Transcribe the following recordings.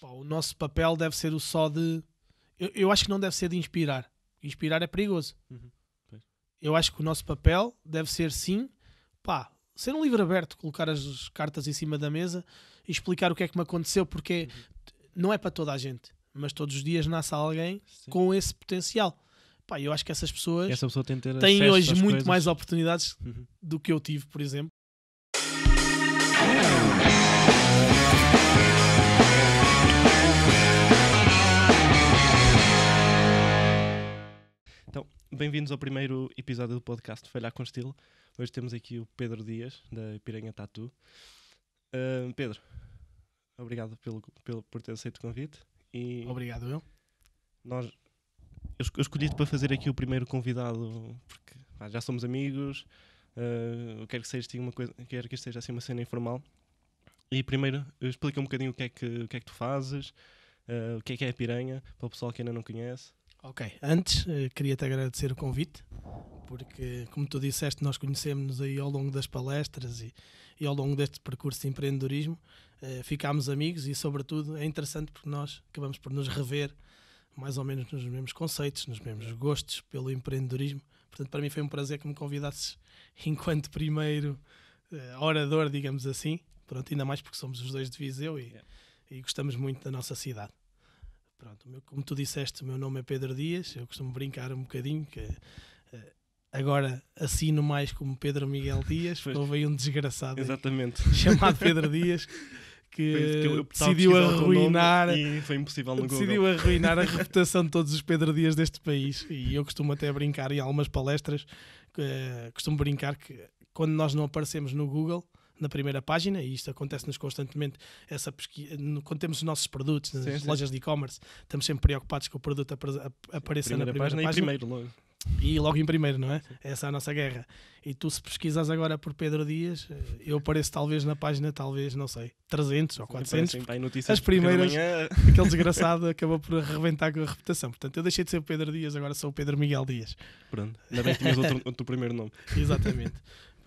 Pá, o nosso papel deve ser o só de. Eu, eu, acho que não deve ser de inspirar. Inspirar é perigoso. Uhum. Eu acho que o nosso papel deve ser sim, pá, ser um livro aberto, colocar as cartas em cima da mesa e explicar o que é que me aconteceu, porque é, uhum. não é para toda a gente, mas todos os dias nasce alguém sim. com esse potencial. Pá, eu acho que essas pessoas Essa pessoa têm hoje muito coisas. mais oportunidades uhum. do que eu tive, por exemplo. Bem-vindos ao primeiro episódio do podcast Falhar com Estilo. Hoje temos aqui o Pedro Dias, da Piranha Tatu. Uh, Pedro, obrigado pelo, pelo, por ter aceito o convite. E obrigado, eu. Nós, eu escolhi-te para fazer aqui o primeiro convidado, porque já somos amigos, uh, eu quero que, seja, uma coisa, quero que esteja assim uma cena informal. E primeiro, explica um bocadinho o que é que, o que, é que tu fazes, uh, o que é que é a Piranha, para o pessoal que ainda não conhece. Ok, antes eh, queria-te agradecer o convite, porque como tu disseste, nós conhecemos-nos aí ao longo das palestras e, e ao longo deste percurso de empreendedorismo, eh, ficámos amigos e sobretudo é interessante porque nós acabamos por nos rever mais ou menos nos mesmos conceitos, nos mesmos gostos pelo empreendedorismo. Portanto, para mim foi um prazer que me convidasses enquanto primeiro eh, orador, digamos assim. Pronto, ainda mais porque somos os dois de Viseu e, yeah. e gostamos muito da nossa cidade. Pronto, meu, como tu disseste, o meu nome é Pedro Dias, eu costumo brincar um bocadinho, que uh, agora assino mais como Pedro Miguel Dias, porque houve aí um desgraçado Exatamente. Aí, chamado Pedro Dias. que, que decidiu arruinar foi impossível no decidiu Google. arruinar a reputação de todos os Pedro Dias deste país e eu costumo até brincar em algumas palestras uh, costumo brincar que quando nós não aparecemos no Google na primeira página, e isto acontece-nos constantemente, essa pesquisa, quando temos os nossos produtos nas sim, lojas sim. de e-commerce, estamos sempre preocupados que o produto ap apareça primeira na primeira página. página. primeiro, logo. E logo em primeiro, não é? Sim. Essa é a nossa guerra. E tu, se pesquisas agora por Pedro Dias, eh, eu apareço talvez na página, talvez, não sei, 300 ou 400. notícias as primeiras, manhã... aquele desgraçado acabou por arrebentar com a reputação. Portanto, eu deixei de ser o Pedro Dias, agora sou o Pedro Miguel Dias. Pronto, ainda bem que tinhas outro, outro primeiro nome. Exatamente.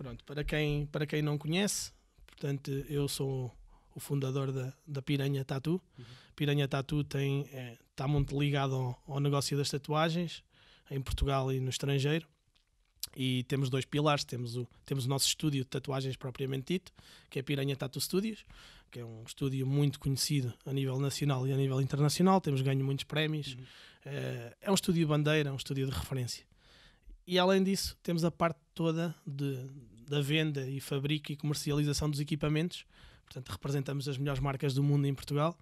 Pronto, para quem, para quem não conhece, portanto, eu sou o fundador da, da Piranha Tatu. Uhum. Piranha Tatu tem, é, está muito ligado ao, ao, negócio das tatuagens, em Portugal e no estrangeiro. E temos dois pilares: temos o, temos o nosso estúdio de tatuagens propriamente dito, que é Piranha Tatu Studios, que é um estúdio muito conhecido a nível nacional e a nível internacional. Temos ganho muitos prémios. Uhum. É, é um estúdio bandeira, bandeira, é um estúdio de referência. E além disso, temos a parte toda de, da venda e fabrico e comercialização dos equipamentos. Portanto, representamos as melhores marcas do mundo em Portugal.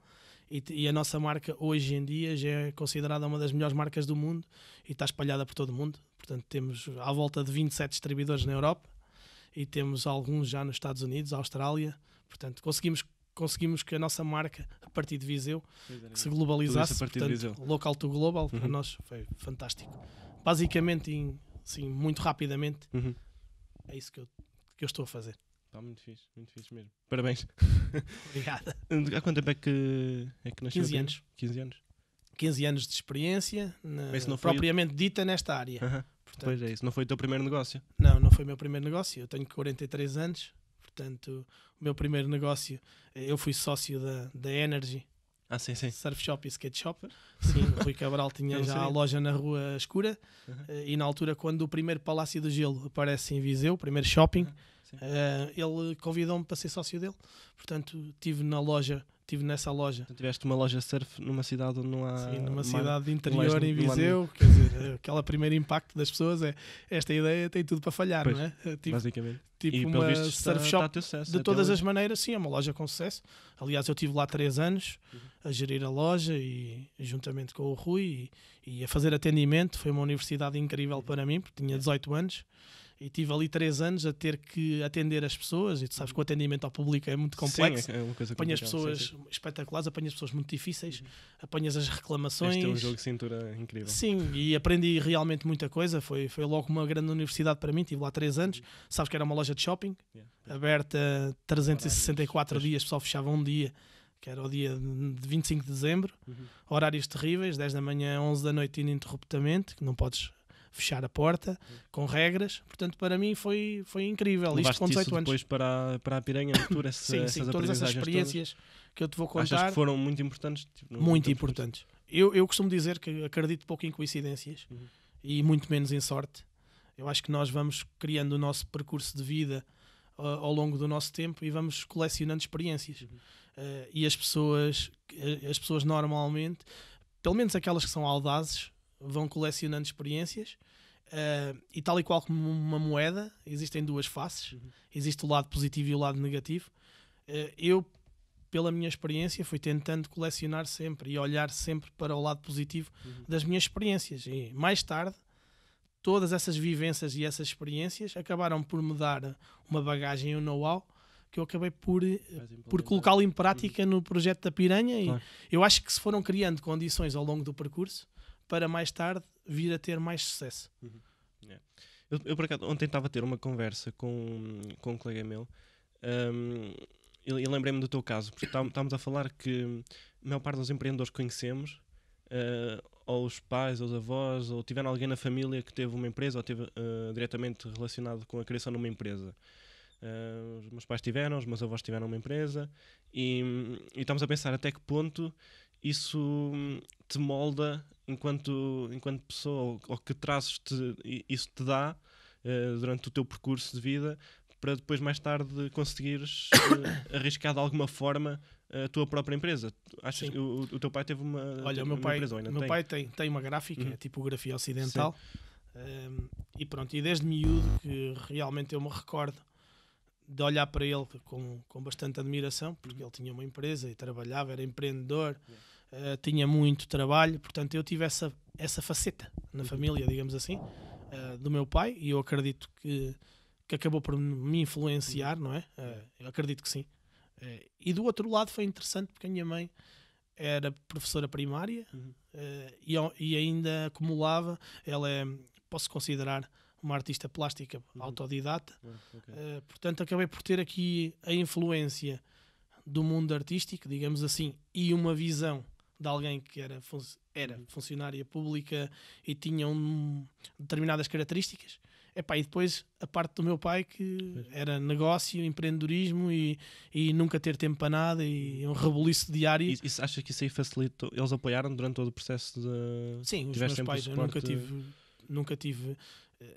E, e, a nossa marca hoje em dia já é considerada uma das melhores marcas do mundo e está espalhada por todo o mundo. Portanto, temos à volta de 27 distribuidores na Europa e temos alguns já nos Estados Unidos, Austrália. Portanto, conseguimos conseguimos que a nossa marca, a partir de Viseu, que se globalizasse, portanto, local to global, uhum. para nós foi fantástico. Basicamente, em assim, muito rapidamente. Uhum. É isso que eu, que eu estou a fazer. Está muito fixe, muito fixe mesmo. Parabéns. Obrigada. Há quanto tempo é que, é que nasceu? 15 anos. 15 anos. 15 anos de experiência, na, não foi propriamente o... dita nesta área. Uhum. Portanto, pois é, isso não foi o teu primeiro negócio? Não, não foi o meu primeiro negócio. Eu tenho 43 anos, portanto, o meu primeiro negócio, eu fui sócio da, da Energy, ah, sim, sim. Surf Shop e Skate Shop. Sim, o Rui Cabral tinha já a loja na Rua Escura. Uhum. E na altura, quando o primeiro Palácio do Gelo aparece em Viseu, o primeiro shopping, uhum. uh, ele convidou-me para ser sócio dele. Portanto, tive na loja estive nessa loja. tiveste uma loja surf numa cidade onde não há. Sim, numa mar... cidade de interior em Viseu, quer dizer, aquele primeiro impacto das pessoas é esta ideia tem tudo para falhar, pois, não é? Eh, tipo, basicamente. Tipo e, uma visto, surf shop. Sucesso, de todas as maneiras, sim, é uma loja com sucesso. Aliás, eu estive lá três anos a gerir a loja e juntamente com o Rui e, e a fazer atendimento. Foi uma universidade incrível uhum. para mim, porque tinha 18 anos e tive ali três anos a ter que atender as pessoas, e tu sabes que o atendimento ao público é muito complexo. Sim, é uma coisa apanhas pessoas sim, sim. espetaculares, apanhas pessoas muito difíceis, uhum. apanhas as reclamações. Este é um jogo de cintura incrível. Sim, e aprendi realmente muita coisa. Foi, foi logo uma grande universidade para mim, tive lá três anos. Uhum. Sabes que era uma loja de shopping, yeah. aberta 364 Horários. dias, pessoal fechava um dia. Que era o dia de 25 de dezembro, uhum. horários terríveis, 10 da manhã, 11 da noite, ininterruptamente, que não podes fechar a porta, com regras. Portanto, para mim foi, foi incrível. Isto com 18 anos. depois para, para a Piranha, altura, essa, sim, sim, essas todas essas experiências todas, que eu te vou contar. Achas que foram muito importantes? Tipo, muito importantes. Eu, eu costumo dizer que acredito pouco em coincidências uhum. e muito menos em sorte. Eu acho que nós vamos criando o nosso percurso de vida uh, ao longo do nosso tempo e vamos colecionando experiências. Uhum. Uh, e as pessoas, as pessoas normalmente, pelo menos aquelas que são audazes, vão colecionando experiências. Uh, e tal e qual como uma moeda, existem duas faces: uhum. existe o lado positivo e o lado negativo. Uh, eu, pela minha experiência, fui tentando colecionar sempre e olhar sempre para o lado positivo uhum. das minhas experiências. E mais tarde, todas essas vivências e essas experiências acabaram por me dar uma bagagem um know-how que eu acabei por, eh, por colocá-lo em prática uhum. no projeto da Piranha. Claro. E eu acho que se foram criando condições ao longo do percurso para mais tarde vir a ter mais sucesso. Uhum. Yeah. É. Eu, eu, por acaso, ontem estava a ter uma conversa com, com um colega meu um, e, e lembrei-me do teu caso, porque tá-, estávamos a falar que a maior parte dos empreendedores que conhecemos, uh, ou os pais, ou os avós, ou tiveram alguém na família que teve uma empresa ou teve uh, diretamente relacionado com a criação de uma empresa. Uh, os meus pais tiveram, os meus avós tiveram uma empresa e, e estamos a pensar até que ponto isso hum, te molda enquanto, enquanto pessoa, ou, ou que traços te, isso te dá uh, durante o teu percurso de vida para depois mais tarde conseguires uh, arriscar de alguma forma a tua própria empresa. Achas que o, o, teu pai teve uma, Olha, teve o meu pai, empresa, meu tem? pai tem, tem uma gráfica, uhum. É tipografia ocidental. Um, ehm, e pronto, e desde miúdo que realmente eu me recordo de olhar para ele com, com bastante admiração, porque ele tinha uma empresa e trabalhava, era empreendedor, yeah. uh, tinha muito trabalho, portanto eu tive essa, essa faceta na família, digamos assim, uh, do meu pai, e eu acredito que, que acabou por me influenciar, não é? Uh, eu acredito que sim. Eh, e do outro lado foi interessante porque a minha mãe era professora primária uhum. e, e ainda acumulava, ela é, posso considerar, uma artista plástica uhum. autodidata. Ah, okay. Uh, portanto, acabei por ter aqui a influência do mundo artístico, digamos assim, e uma visão de alguém que era, fun era uhum. funcionária pública e tinha um, determinadas características. Epá, e depois a parte do meu pai que era negócio, empreendedorismo e, e nunca ter tempo para nada e uhum. um rebuliço diário. E, isso, achas que isso aí facilitou? Eles apoiaram durante todo o processo de. Sim, os meus pais. Eu nunca tive, nunca tive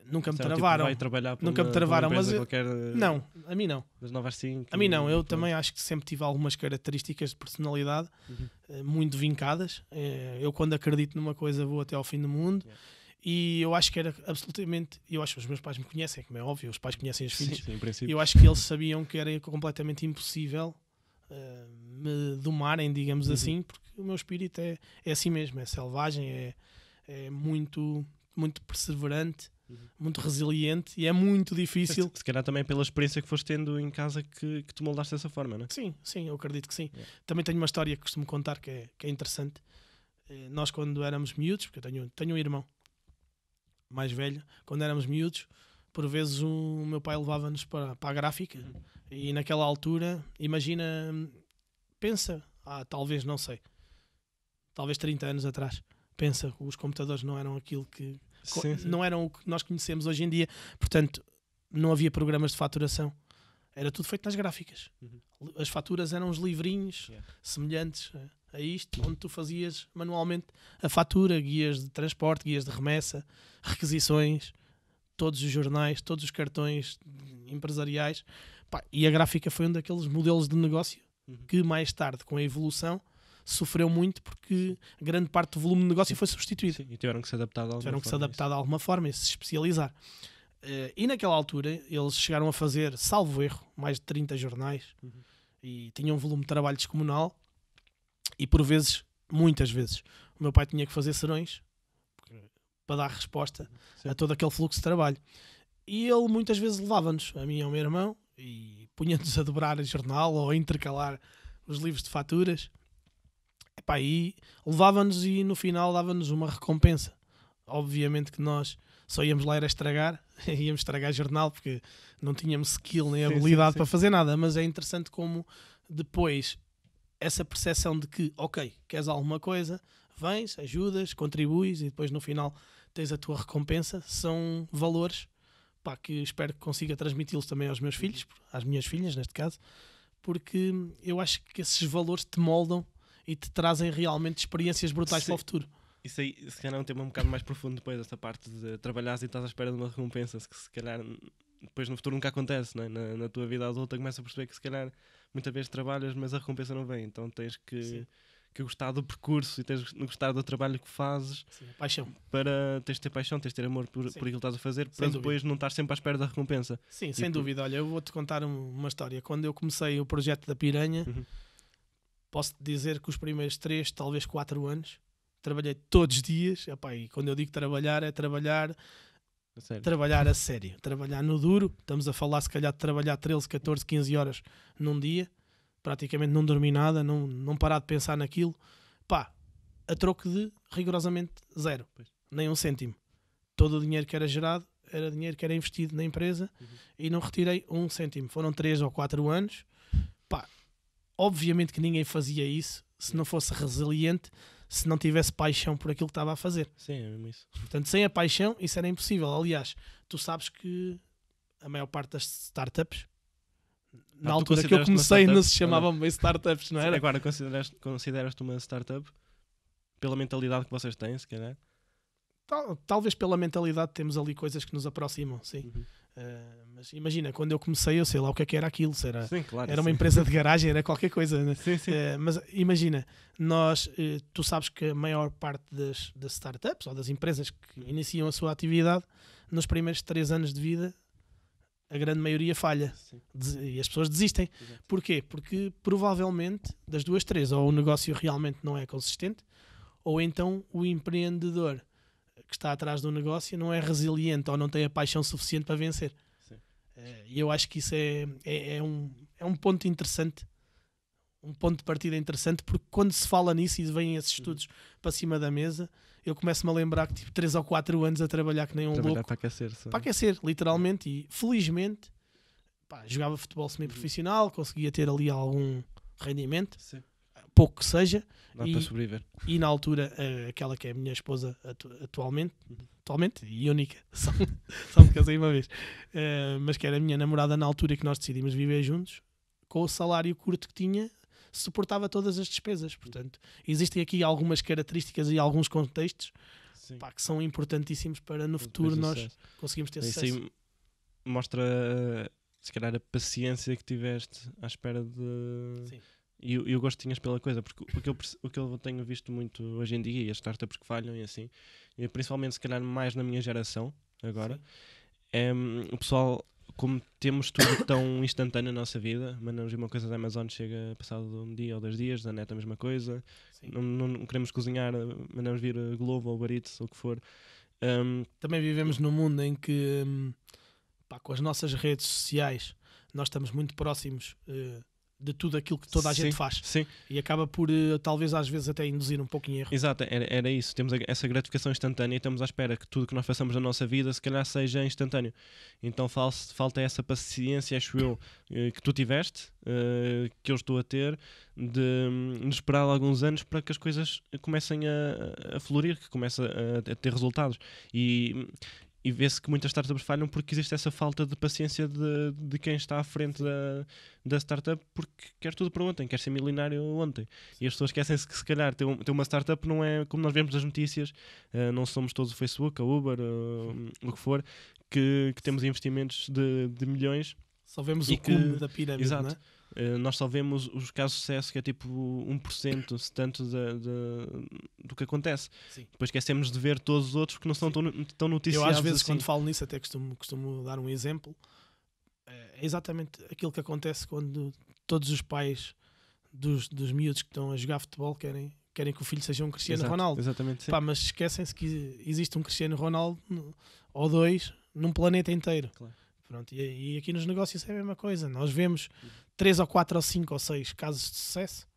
Nunca me então, tipo travaram. vai trabalhar para Nunca me uma- travaram, mas empresa qualquer, eh, Não, a mim não. Das novas 5. A mim não, eu também acho que sempre tive algumas características de personalidade Uhum. Eh, muito vincadas. Eh, eu quando acredito numa coisa vou até ao fim do mundo. Yeah. E eu acho que era absolutamente. Eu acho que os meus pais me conhecem, como é óbvio, os pais conhecem os filhos. Sim, em princípio. Eu acho que eles sabiam que era completamente impossível me domarem, digamos Uhum. assim, porque o meu espírito é, é assim mesmo, é selvagem, é, é muito, muito perseverante muito resiliente e é muito difícil. Se, calhar também pela experiência que foste tendo em casa que, que te moldaste dessa forma, não é? Sim, sim, eu acredito que sim. Também tenho uma história que costumo contar que é, que é interessante. Eh, nós, quando éramos miúdos, porque eu tenho, tenho um irmão mais velho, quando éramos miúdos, por vezes o meu pai levava-nos para, para a gráfica uhum. e naquela altura, imagina, pensa, ah, talvez, não sei, talvez 30 anos atrás, pensa, os computadores não eram aquilo que, sim, sim. não eram o que nós conhecemos hoje em dia. Portanto, não havia programas de faturação. Era tudo feito nas gráficas. Uhum. As faturas eram uns livrinhos yeah. semelhantes a isto, onde tu fazias manualmente a fatura, guias de transporte, guias de remessa, requisições, todos os jornais, todos os cartões empresariais. e a gráfica foi um daqueles modelos de negócio uhum. que mais tarde, com a evolução, sofreu muito porque grande parte do volume de negócio foi substituído. Sim, e tiveram que se adaptar de alguma tiveram forma. Tiveram que se é adaptar de alguma forma e se especializar. Uh, e naquela altura eles chegaram a fazer, salvo erro, mais de 30 jornais uhum. e tinham um volume de trabalho descomunal e por vezes, muitas vezes, o meu pai tinha que fazer serões para dar resposta Sim. a todo aquele fluxo de trabalho. E ele muitas vezes levava-nos, a mim e ao meu irmão, e punha-nos a dobrar jornal ou a intercalar os livros de faturas pá, e levava-nos e no final dava-nos uma recompensa. Obviamente que nós só íamos lá era estragar, íamos estragar jornal porque não tínhamos skill nem sim, habilidade sim, sim. para fazer nada, mas é interessante como depois essa percepção de que, ok, queres alguma coisa, vens, ajudas, contribuis e depois no final tens a tua recompensa, são valores pá, que espero que consiga transmiti-los também aos meus filhos, uhum. às minhas filhas neste caso, porque eu acho que esses valores te moldam e te trazem realmente experiências brutais Sim. para o futuro. Isso aí, se calhar, é um tema um bocado mais profundo depois, essa parte de trabalhares e estás à espera de uma recompensa, que se calhar depois no futuro nunca acontece, é? na, na, tua vida adulta começa a perceber que se calhar muitas vezes trabalhas, mas a recompensa não vem, então tens que, que gostar do percurso e tens que gostar do trabalho que fazes. Sim, paixão. Para, tens de ter paixão, tens de ter amor por, por aquilo que estás a fazer, sem para dúvida. depois não estar sempre à espera da recompensa. Sim, e sem dúvida. Olha, eu vou-te contar uma história. Quando eu comecei o projeto da Piranha. Uhum posso dizer que os primeiros 3, talvez 4 anos, trabalhei todos os dias. Epá, e quando eu digo trabalhar, é trabalhar a trabalhar a sério, trabalhar no duro. Estamos a falar, se calhar, de trabalhar 13, 14, 15 horas num dia, praticamente não dormi nada, não, não parar de pensar naquilo. Pá, a troco de rigorosamente zero, pois. nem um cêntimo. Todo o dinheiro que era gerado era dinheiro que era investido na empresa uhum. e não retirei um cêntimo. Foram 3 ou 4 anos Obviamente que ninguém fazia isso se não fosse resiliente, se não tivesse paixão por aquilo que estava a fazer. Sim, é mesmo isso. Portanto, sem a paixão, isso era impossível. Aliás, tu sabes que a maior parte das startups, na ah, altura que eu comecei, não se chamavam bem startups, não era? Sim, agora, consideras, consideras-te uma startup pela mentalidade que vocês têm, se calhar? Tal, talvez pela mentalidade temos ali coisas que nos aproximam, sim. Uhum. Uh, mas imagina, quando eu comecei, eu sei lá o que é que era aquilo. Era, sim, claro, era sim. uma empresa de garagem, era qualquer coisa. Né? Sim, sim. Uh, mas imagina, nós, uh, tu sabes que a maior parte das, das, startups ou das empresas que iniciam a sua atividade nos primeiros três anos de vida, a grande maioria falha e as pessoas desistem. Exato. Porquê? Porque provavelmente das duas, três, ou o negócio realmente não é consistente, ou então o empreendedor que está atrás do negócio não é resiliente ou não tem a paixão suficiente para vencer. Eh, e eu acho que isso é, é, é, um, é um ponto interessante, um ponto de partida interessante, porque quando se fala nisso e vêm esses uhum. estudos para cima da mesa, eu começo-me a lembrar que tive tipo, 3 ou 4 anos a trabalhar que nem um trabalhar louco. para aquecer. Para é? aquecer, literalmente. E felizmente, pá, jogava futebol semi-profissional, conseguia ter ali algum rendimento. Sim pouco que seja. Dá e, para sobreviver. E na altura, eh, aquela que é a minha esposa atu atualmente, atualmente e única, só, só me casei uma vez, uh, mas que era a minha namorada na altura que nós decidimos viver juntos, com o salário curto que tinha, suportava todas as despesas. Portanto, existem aqui algumas características e alguns contextos pá, que são importantíssimos para no futuro nós sucesso. conseguimos ter Isso sucesso. mostra, se calhar, a paciência que tiveste à espera de. Sim e, e o gosto que tinhas pela coisa, porque o que, eu, o que eu tenho visto muito hoje em dia, e as startups que falham e assim, e principalmente se calhar mais na minha geração agora, é, hum, o pessoal, como temos tudo tão instantâneo na nossa vida, mandamos uma coisa da Amazon, chega passado um dia ou dois dias, da net a mesma coisa, não, não, queremos cozinhar, mandamos vir eh, Globo ou Baritos ou o que for. Um, Também vivemos num mundo em que, hum, pá, com as nossas redes sociais, nós estamos muito próximos. Uh, de tudo aquilo que toda a sim, gente faz. Sim. E acaba por, eh, talvez, às vezes até induzir um pouco em erro. Exato, era, era isso. Temos essa gratificação instantânea e estamos à espera que tudo que nós façamos na nossa vida, se calhar, seja instantâneo. Então falta essa paciência, acho eu, eh, que tu tiveste, eh, que eu estou a ter, hum, de, esperar alguns anos para que as coisas comecem a, a florir, que comece a, a ter resultados. E hum, e vê-se que muitas startups falham porque existe essa falta de paciência de, de quem está à frente da, da startup porque quer tudo para ontem, quer ser milionário ontem. E as pessoas esquecem-se que se calhar ter, ter uma startup não é, como nós vemos nas notícias, uh, não somos todos o Facebook, a Uber, uh, o que for, que, que temos investimentos de, de milhões. Só vemos e o que, da pirâmide, exato, não é? Eh, nós só vemos os casos de sucesso que é tipo 1%, se tanto de, de, do que acontece. Sim. Depois esquecemos de ver todos os outros que não são tão, tão noticiados. Eu às vezes assim. quando falo nisso até costumo, costumo dar um exemplo. Eh, é exatamente aquilo que acontece quando todos os pais dos, dos miúdos que estão a jogar futebol querem, querem que o filho seja um Cristiano Exato, Ronaldo. Exatamente, Pá, mas esquecem-se que existe um Cristiano Ronaldo ou dois num planeta inteiro. Claro. Pronto, e, e, aqui nos negócios é a mesma coisa. Nós vemos uhum. 3 ou 4 ou 5 ou 6 casos de sucesso,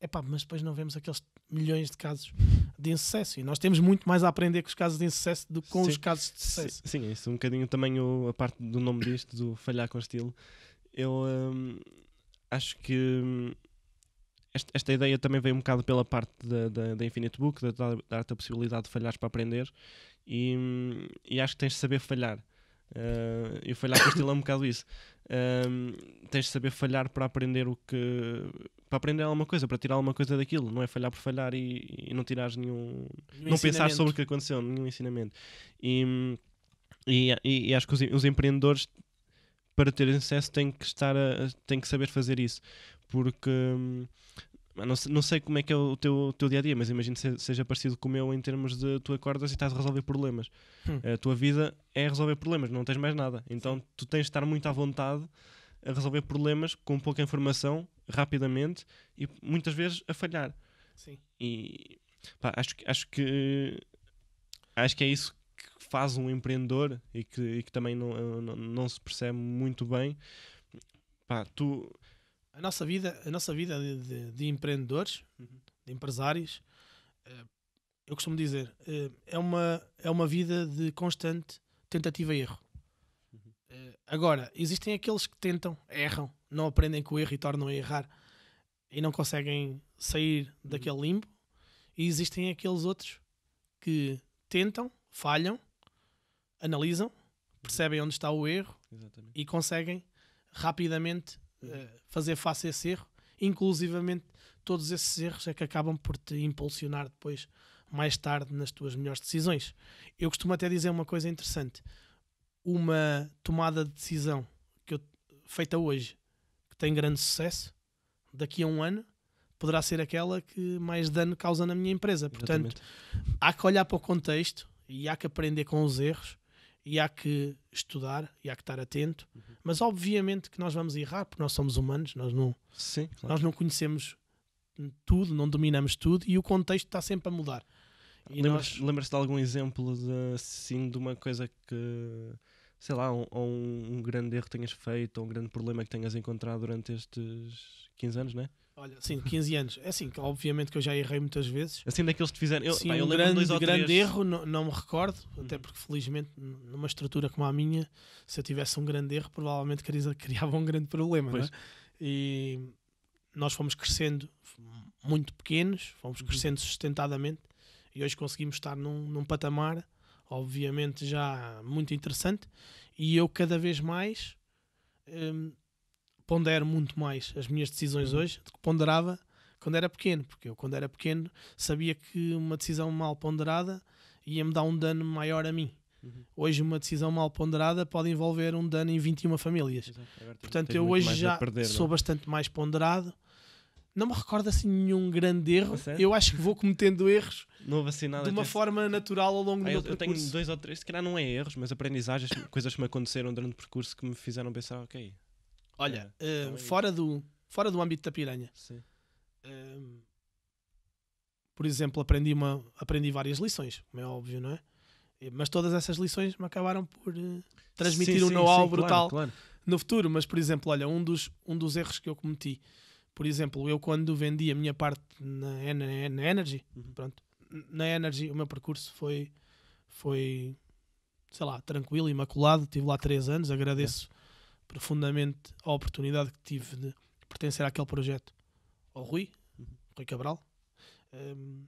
epá, mas depois não vemos aqueles milhões de casos de insucesso. E nós temos muito mais a aprender com os casos de insucesso do que com sim, os casos de sucesso. Sim, sim, isso um bocadinho também o, a parte do nome disto, do falhar com estilo. Eu hum, acho que hum, esta, esta, ideia também veio um bocado pela parte da, da, da Infinite Book, da, dar-te a possibilidade de falhares para aprender. E, hum, e acho que tens de saber falhar. Uh, eu falhar com estilo é um bocado isso. Ehm, tens de saber falhar para aprender o que. para aprender alguma coisa, para tirar alguma coisa daquilo. Não é falhar por falhar e, e não tirares nenhum. nenhum não pensar sobre o que aconteceu, nenhum ensinamento. E, e, e acho que os, os, empreendedores, para terem sucesso, têm que, estar a, têm que saber fazer isso. Porque. Não, não, sei como é que é o teu, teu dia a dia, mas imagino que seja parecido com o meu em termos de tu acordas e estás a resolver problemas. Hum. A tua vida é resolver problemas, não tens mais nada. Então tu tens de estar muito à vontade a resolver problemas com pouca informação, rapidamente e muitas vezes a falhar. Sim. E pá, acho, acho que acho que é isso que faz um empreendedor e que, e que também não, não, não se percebe muito bem. Pá, tu a nossa vida, a nossa vida de, de, de empreendedores, uhum. de empresários, eh, eu costumo dizer, eh, é uma, é uma vida de constante tentativa e erro. Uhum. Eh, agora, existem aqueles que tentam, erram, não aprendem com o erro e tornam a errar e não conseguem sair uhum. daquele limbo. E existem aqueles outros que tentam, falham, analisam, uhum. percebem onde está o erro Exatamente. e conseguem rapidamente eh, fazer face a esse erro, inclusivamente todos esses erros é que acabam por te impulsionar depois mais tarde nas tuas melhores decisões. Eu costumo até dizer uma coisa interessante: uma tomada de decisão que eu, feita hoje que tem grande sucesso, daqui a um ano poderá ser aquela que mais dano causa na minha empresa. Portanto, Exatamente. há que olhar para o contexto e há que aprender com os erros e há que estudar e há que estar atento, uhum. mas obviamente que nós vamos errar porque nós somos humanos, nós não, Sim, claro. nós não conhecemos tudo, não dominamos tudo e o contexto está sempre a mudar. Lembras-te nós... de algum exemplo de, assim, de uma coisa que, sei lá, um, um, um grande erro que tenhas feito ou um grande problema que tenhas encontrado durante estes 15 anos, não é? Olha, sim, 15 anos. É assim, obviamente que eu já errei muitas vezes. Assim, daqueles que fizeram. Eu, sim, pá, eu um grande, grande erro, não, não, me recordo, uhum. até porque felizmente numa estrutura como a minha, se eu tivesse um grande erro, provavelmente criava um grande problema, não é? E nós fomos crescendo muito pequenos, fomos uhum. crescendo sustentadamente e hoje conseguimos estar num, num patamar, obviamente, já muito interessante. E eu cada vez mais. Hum, pondero muito mais as minhas decisões uhum. hoje do que ponderava quando era pequeno, porque eu, quando era pequeno, sabia que uma decisão mal ponderada ia-me dar um dano maior a mim. Uhum. Hoje, uma decisão mal ponderada pode envolver um dano em 21 famílias. É Portanto, eu hoje já perder, é? sou não? bastante mais ponderado. Não me recordo assim nenhum grande erro. Você? Eu acho que vou cometendo erros de uma forma natural ao longo ah, do eu, percurso. Eu tenho dois ou três, se calhar não é erros, mas aprendizagens, coisas que me aconteceram durante o percurso que me fizeram pensar, ok, Olha, é, uh, fora, do, fora do âmbito da piranha. Uh, por exemplo, aprendi, uma, aprendi várias lições, como é óbvio, não é? Mas todas essas lições me acabaram por uh, transmitir sim, um know-how brutal claro, claro. no futuro. Mas, por exemplo, olha, um dos, um dos erros que eu cometi, por exemplo, eu quando vendi a minha parte na, na, na Energy, uhum. pronto, na Energy o meu percurso foi, foi sei lá, tranquilo, imaculado. tive lá três anos, agradeço. É profundamente a oportunidade que tive de pertencer àquele projeto ao Rui, Rui Cabral. Um,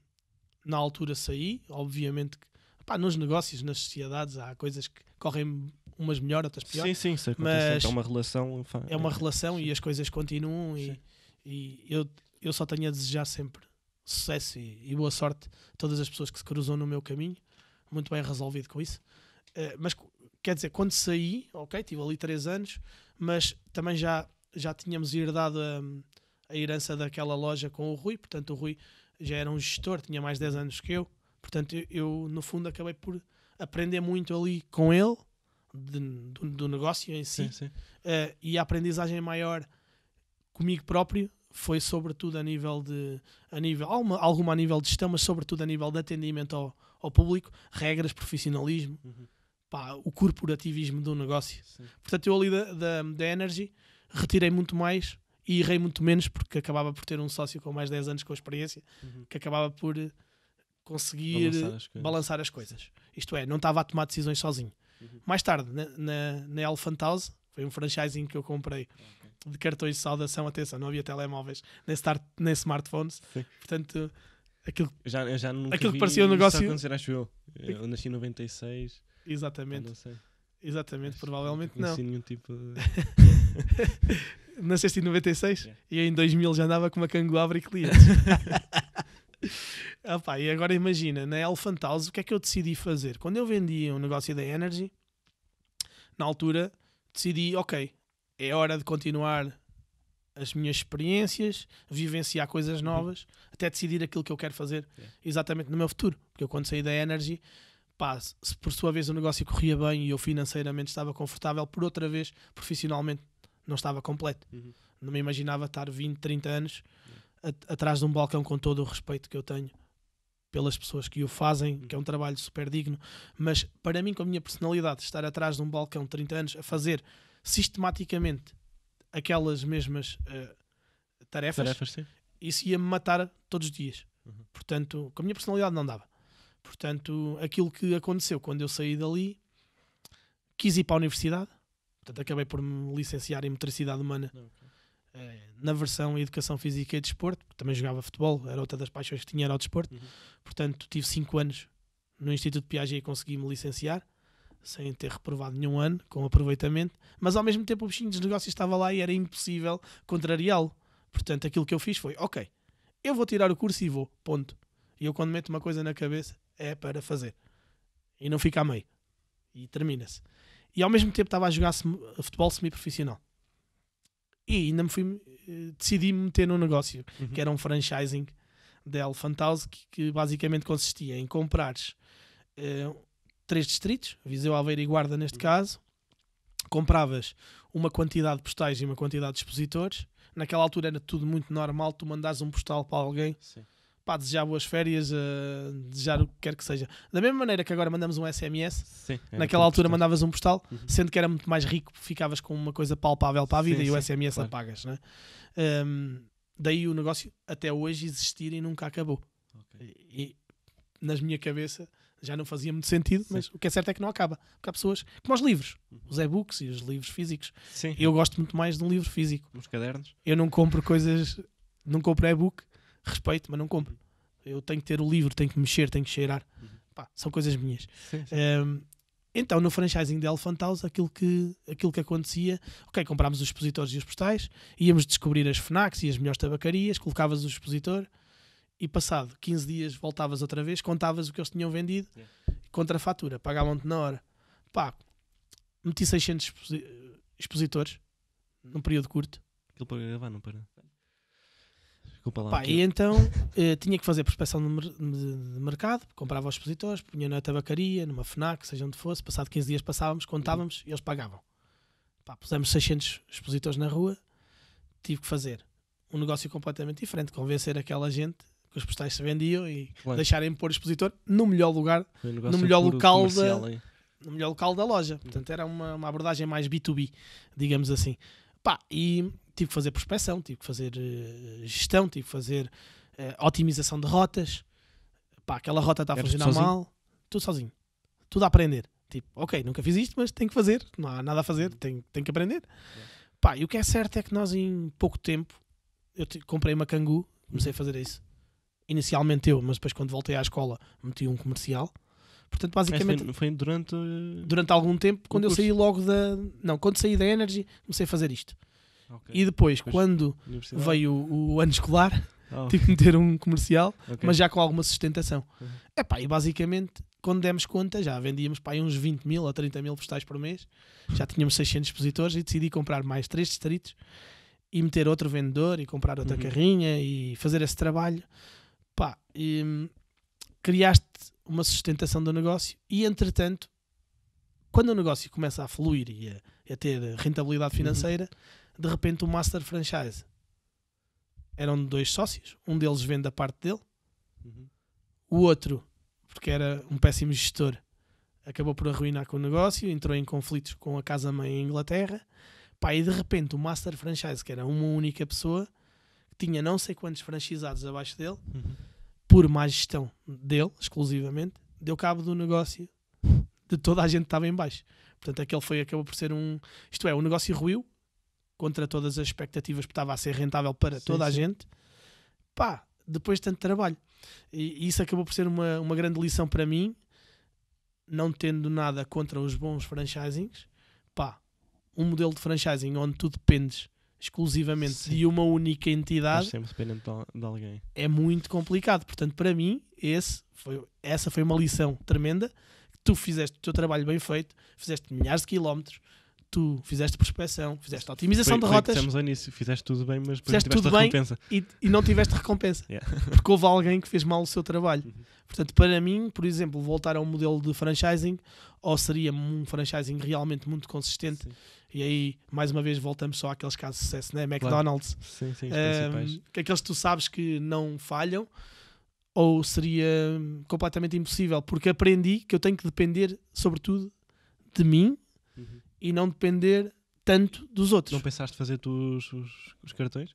na altura saí, obviamente que pá, nos negócios, nas sociedades, há coisas que correm umas melhor, outras pior. Sim, sim, isso é Mas é uma é- relação. É uma relação sim. e as coisas continuam e, e, eu, eu só tenho a desejar sempre sucesso e, e, boa sorte a todas as pessoas que se cruzam no meu caminho. Muito bem resolvido com isso. Uh, mas quer dizer, quando saí, ok, tive ali 3 anos, mas também já, já tínhamos herdado a, a, herança daquela loja com o Rui, portanto o Rui já era um gestor, tinha mais 10 anos que eu, portanto eu, eu no fundo acabei por aprender muito ali com ele, de, do, do, negócio em si, sim, sim. Uh, e a aprendizagem maior comigo próprio foi sobretudo a nível de a nível alguma, alguma a nível de gestão mas sobretudo a nível de atendimento ao, ao público regras profissionalismo uhum pá, o corporativismo do negócio. Sim. Portanto, eu ali da, da, da Energy retirei muito mais e errei muito menos porque acabava por ter um sócio com mais 10 anos com experiência uhum. que acabava por eh, conseguir balançar eh, as, balançar as coisas. Isto é, não estava a tomar decisões sozinho. Uhum. Mais tarde, na, na, na Elephant House, foi um franchising que eu comprei okay. de cartões de saudação. Atenção, não havia telemóveis, nem, start, nem smartphones. Sim. Portanto, aquilo, eu já, eu já aquilo que parecia um negócio. Acho eu. eu nasci em 96 Exatamente. Eu ah, não sei. Exatamente, Acho provavelmente não. nenhum tipo de... Nasceste em 96 yeah. e em 2000 já andava com uma canguabra e clientes. ah, pá, e agora imagina, na Elephant House, o que é que eu decidi fazer? Quando eu vendia um negócio da Energy, na altura decidi, ok, é hora de continuar as minhas experiências, vivenciar coisas uhum. novas, uhum. até decidir aquilo que eu quero fazer yeah. exatamente no meu futuro. Porque eu quando saí da Energy pá, se por sua vez o negócio corria bem e eu financeiramente estava confortável, por outra vez, profissionalmente, não estava completo. Uhum. Não me imaginava estar 20, 30 anos uhum. atrás de um balcão com todo o respeito que eu tenho pelas pessoas que o fazem, uhum. que é um uhum. trabalho super digno, mas para mim, com a minha personalidade, estar atrás de um balcão 30 anos a fazer sistematicamente aquelas mesmas uh, tarefas, tarefas isso ia-me matar todos os dias. Uhum. Portanto, com a minha personalidade não dava. Portanto, aquilo que aconteceu quando eu saí dali, quis ir para a universidade, portanto, acabei por me licenciar em Motricidade Humana okay. Eh, na versão Educação Física e Desporto, também jogava futebol, era outra das paixões que tinha, era o desporto. Uhum. Portanto, tive 5 anos no Instituto de piagem e consegui me licenciar sem ter reprovado nenhum ano, com aproveitamento, mas ao mesmo tempo o bichinho dos negócios estava lá e era impossível contrariá-lo. Portanto, aquilo que eu fiz foi: ok, eu vou tirar o curso e vou, ponto. E eu, quando meto uma coisa na cabeça, é para fazer. E não fica a meio. E termina-se. E ao mesmo tempo estava a jogar futebol semi-profissional. E ainda me fui. Eh, decidi me meter num negócio uhum. que era um franchising da Elephant House que, que, basicamente consistia em comprares uh, três distritos, Viseu, Aveiro e Guarda neste uhum. caso, compravas uma quantidade de postais e uma quantidade de expositores. Naquela altura era tudo muito normal, tu mandares um postal para alguém Sim pá, desejar boas férias, uh, desejar o que quer que seja. Da mesma maneira que agora mandamos um SMS, sim, é naquela altura postal. mandavas um postal, uhum. sendo que era muito mais rico, ficavas com uma coisa palpável para a vida sim, e o SMS claro. apagas. Né? Um, daí o negócio até hoje existir e nunca acabou. Okay. E, e nas minha cabeça já não fazia muito sentido, Sim. mas o que é certo é que não acaba. Porque há pessoas, como os livros, uhum. os e-books e os livros físicos. Sim. Eu gosto muito mais de um livro físico. Os cadernos. Eu não compro coisas, não compro e-book, respeito, mas não compro. Eu tenho que ter o livro, tenho que mexer, tenho que cheirar. Uhum. Pá, são coisas minhas. Sim, sim. Um, então, no franchising de Elephant House, aquilo que, aquilo que acontecia, ok, comprámos os expositores e os postais, íamos descobrir as FNACs e as melhores tabacarias, colocavas o expositor e passado 15 dias voltavas outra vez, contavas o que eles tinham vendido yeah. contra a fatura, pagavam-te na hora. Pá, meti 600 expositores num período curto. Aquilo para gravar, não para? Desculpa lá. Pá, e então eh, tinha que fazer prospecção de, mercado, comprava aos expositores, punha na tabacaria, numa FNAC, seja onde fosse. Passado 15 dias passávamos, contávamos e eles pagavam. Pá, pusemos 600 expositores na rua, tive que fazer um negócio completamente diferente, convencer aquela gente que os postais se vendiam e claro. deixarem pôr o expositor no melhor lugar, um no melhor local da, no melhor local da loja. Portanto, era uma, uma abordagem mais B2B, digamos assim. Pá, e tive que fazer prospecção, tive que fazer eh, gestão, tive que fazer uh, otimização de rotas. Pá, aquela rota está a funcionar mal. Tudo sozinho. Tudo a aprender. Tipo, ok, nunca fiz isto, mas tenho que fazer. Não há nada a fazer, uhum. tenho, tenho que aprender. É. Pá, e o que é certo é que nós em pouco tempo, eu comprei uma cangu, comecei a uhum. fazer isso. Inicialmente eu, mas depois quando voltei à escola meti um comercial. Portanto, basicamente. Foi, foi, durante. Eh, durante algum tempo, quando eu saí logo da. Não, quando saí da Energy, comecei a fazer isto. Okay. E depois, depois quando veio o, o ano escolar, oh. tive que meter um comercial, okay. mas já com alguma sustentação. Uhum. Epá, e basicamente, quando demos conta, já vendíamos para uns 20 mil ou 30 mil postais por mês, já tínhamos 600 expositores e decidi comprar mais três distritos e meter outro vendedor e comprar outra uhum. carrinha e fazer esse trabalho. Pá, e, hum, criaste uma sustentação do negócio e, entretanto, quando o negócio começa a fluir e a, a ter rentabilidade uhum. financeira, uhum de repente o master franchise eram dois sócios, um deles vende a parte dele, uhum. o outro, porque era um péssimo gestor, acabou por arruinar com o negócio, entrou em conflitos com a casa-mãe em Inglaterra, pá, e de repente o master franchise, que era uma única pessoa, que tinha não sei quantos franchisados abaixo dele, uhum. por má gestão dele, exclusivamente, deu cabo do negócio de toda a gente que estava em baixo. Portanto, aquele foi, acabou por ser um... Isto é, o negócio ruiu, contra todas as expectativas, porque estava a ser rentável para sim, toda a sim. gente. Pá, depois de tanto trabalho. E, isso acabou por ser uma, uma grande lição para mim, não tendo nada contra os bons franchisings. Pá, um modelo de franchising onde tu dependes exclusivamente Sim. de uma única entidade sempre dependente de alguém. é muito complicado. Portanto, para mim, esse foi, essa foi uma lição tremenda. Que tu fizeste o teu trabalho bem feito, fizeste milhares de quilómetros, tu, fizeste prospeção, fizeste otimização foi, de rotas. Estamos ao início, fizeste tudo bem, mas fizeste tudo bem e, e, não tiveste recompensa. yeah. Porque houve alguém que fez mal o seu trabalho. Uhum. Portanto, para mim, por exemplo, voltar a um modelo de franchising, ou seria um franchising realmente muito consistente. Sim. E aí, mais uma vez, voltamos só àqueles casos de sucesso, né? McDonald's. Sim, sim, um, aqueles que tu sabes que não falham, ou seria completamente impossível, porque aprendi que eu tenho que depender, sobretudo, de mim uhum e não depender tanto dos outros. Não pensaste fazer tu os, os, os cartões?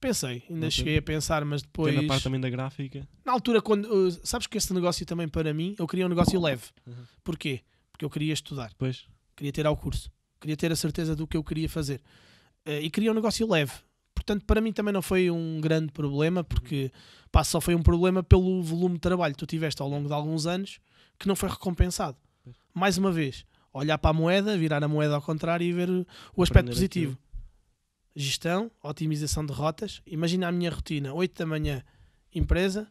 Pensei, ainda não cheguei tem. a pensar, mas é depois. Tem na parte também da gráfica. Na altura, quando. Eh, sabes que esse negócio também para mim, eu queria um negócio leve. Uhum. Porquê? Porque eu queria estudar. Pois. Queria ter ao curso. Queria ter a certeza do que eu queria fazer. Eh, e queria um negócio leve. Portanto, para mim também não foi um grande problema, porque pá, só foi um problema pelo volume de trabalho que tu tiveste ao longo de alguns anos que não foi recompensado. Pois. Mais uma vez, olhar para a moeda, virar a moeda ao contrário e ver o, o aspecto positivo. Aquilo. Gestão, otimização de rotas. Imagina a minha rotina: 8 da manhã, empresa,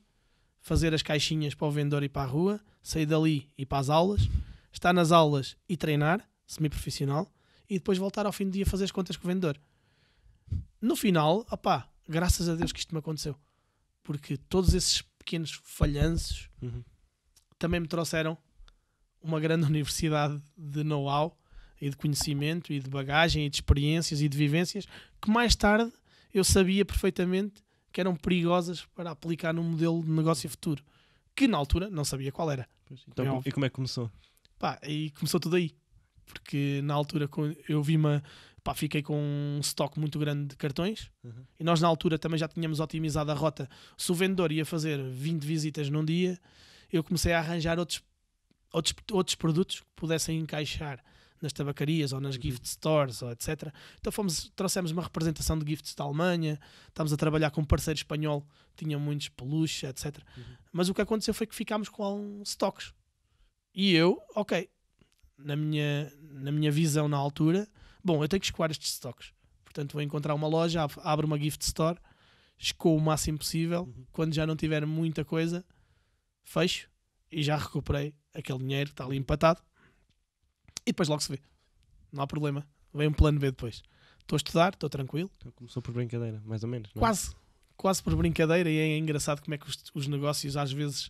fazer as caixinhas para o vendedor e para a rua, sair dali e para as aulas, estar nas aulas e treinar, semi-profissional, e depois voltar ao fim do dia fazer as contas com o vendedor. No final, opá, graças a Deus que isto me aconteceu. Porque todos esses pequenos falhanços uhum. também me trouxeram uma grande universidade de know-how e de conhecimento e de bagagem e de experiências e de vivências que mais tarde eu sabia perfeitamente que eram perigosas para aplicar num modelo de negócio futuro que na altura não sabia qual era. Então, como é e como é que começou? Pá, e começou tudo aí. Porque na altura eu vi uma. Pá, fiquei com um estoque muito grande de cartões uhum. e nós na altura também já tínhamos otimizado a rota. Se o vendedor ia fazer 20 visitas num dia, eu comecei a arranjar outros outros, outros produtos que pudessem encaixar nas tabacarias ou nas uhum. gift stores ou etc. Então fomos, trouxemos uma representação de gifts da Alemanha, estamos a trabalhar com um parceiro espanhol, tinha muitos peluche, etc. Uhum. Mas o que aconteceu foi que ficámos com estoques. E eu, ok, na minha, na minha visão na altura, bom, eu tenho que escoar estes estoques. Portanto, vou encontrar uma loja, abro uma gift store, escoo o máximo possível, uhum. quando já não tiver muita coisa, fecho e já recuperei aquele dinheiro está ali empatado e depois logo se vê. Não há problema. Vem um plano B depois. Estou a estudar, estou tranquilo. Então, começou por brincadeira, mais ou menos. É? Quase, é? quase por brincadeira, e é engraçado como é que os, os, negócios às vezes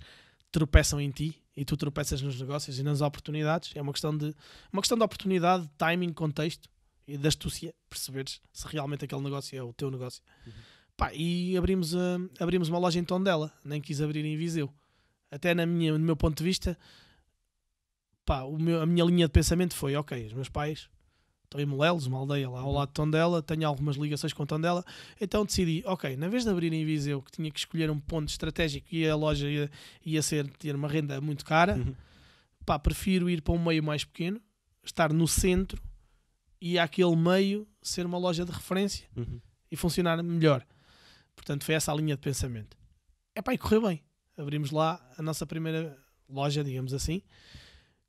tropeçam em ti e tu tropeças nos negócios e nas oportunidades. É uma questão de uma questão de oportunidade, timing, contexto e da astúcia, perceberes se realmente aquele negócio é o teu negócio. Uhum. Pá, e abrimos, eh, abrimos uma loja em Tondela, nem quis abrir em Viseu. Até na minha, no meu ponto de vista, pá, meu, a minha linha de pensamento foi: ok, os meus pais estão em Molelos, uma aldeia lá ao lado de Tondela, tenho algumas ligações com Tondela, então decidi: ok, na vez de abrir em Viseu, que tinha que escolher um ponto estratégico e a loja ia, ia ser, ter uma renda muito cara, uhum. pá, prefiro ir para um meio mais pequeno, estar no centro e aquele meio ser uma loja de referência uhum. e funcionar melhor. Portanto, foi essa a linha de pensamento. É pá, e correu bem. Abrimos lá a nossa primeira loja, digamos assim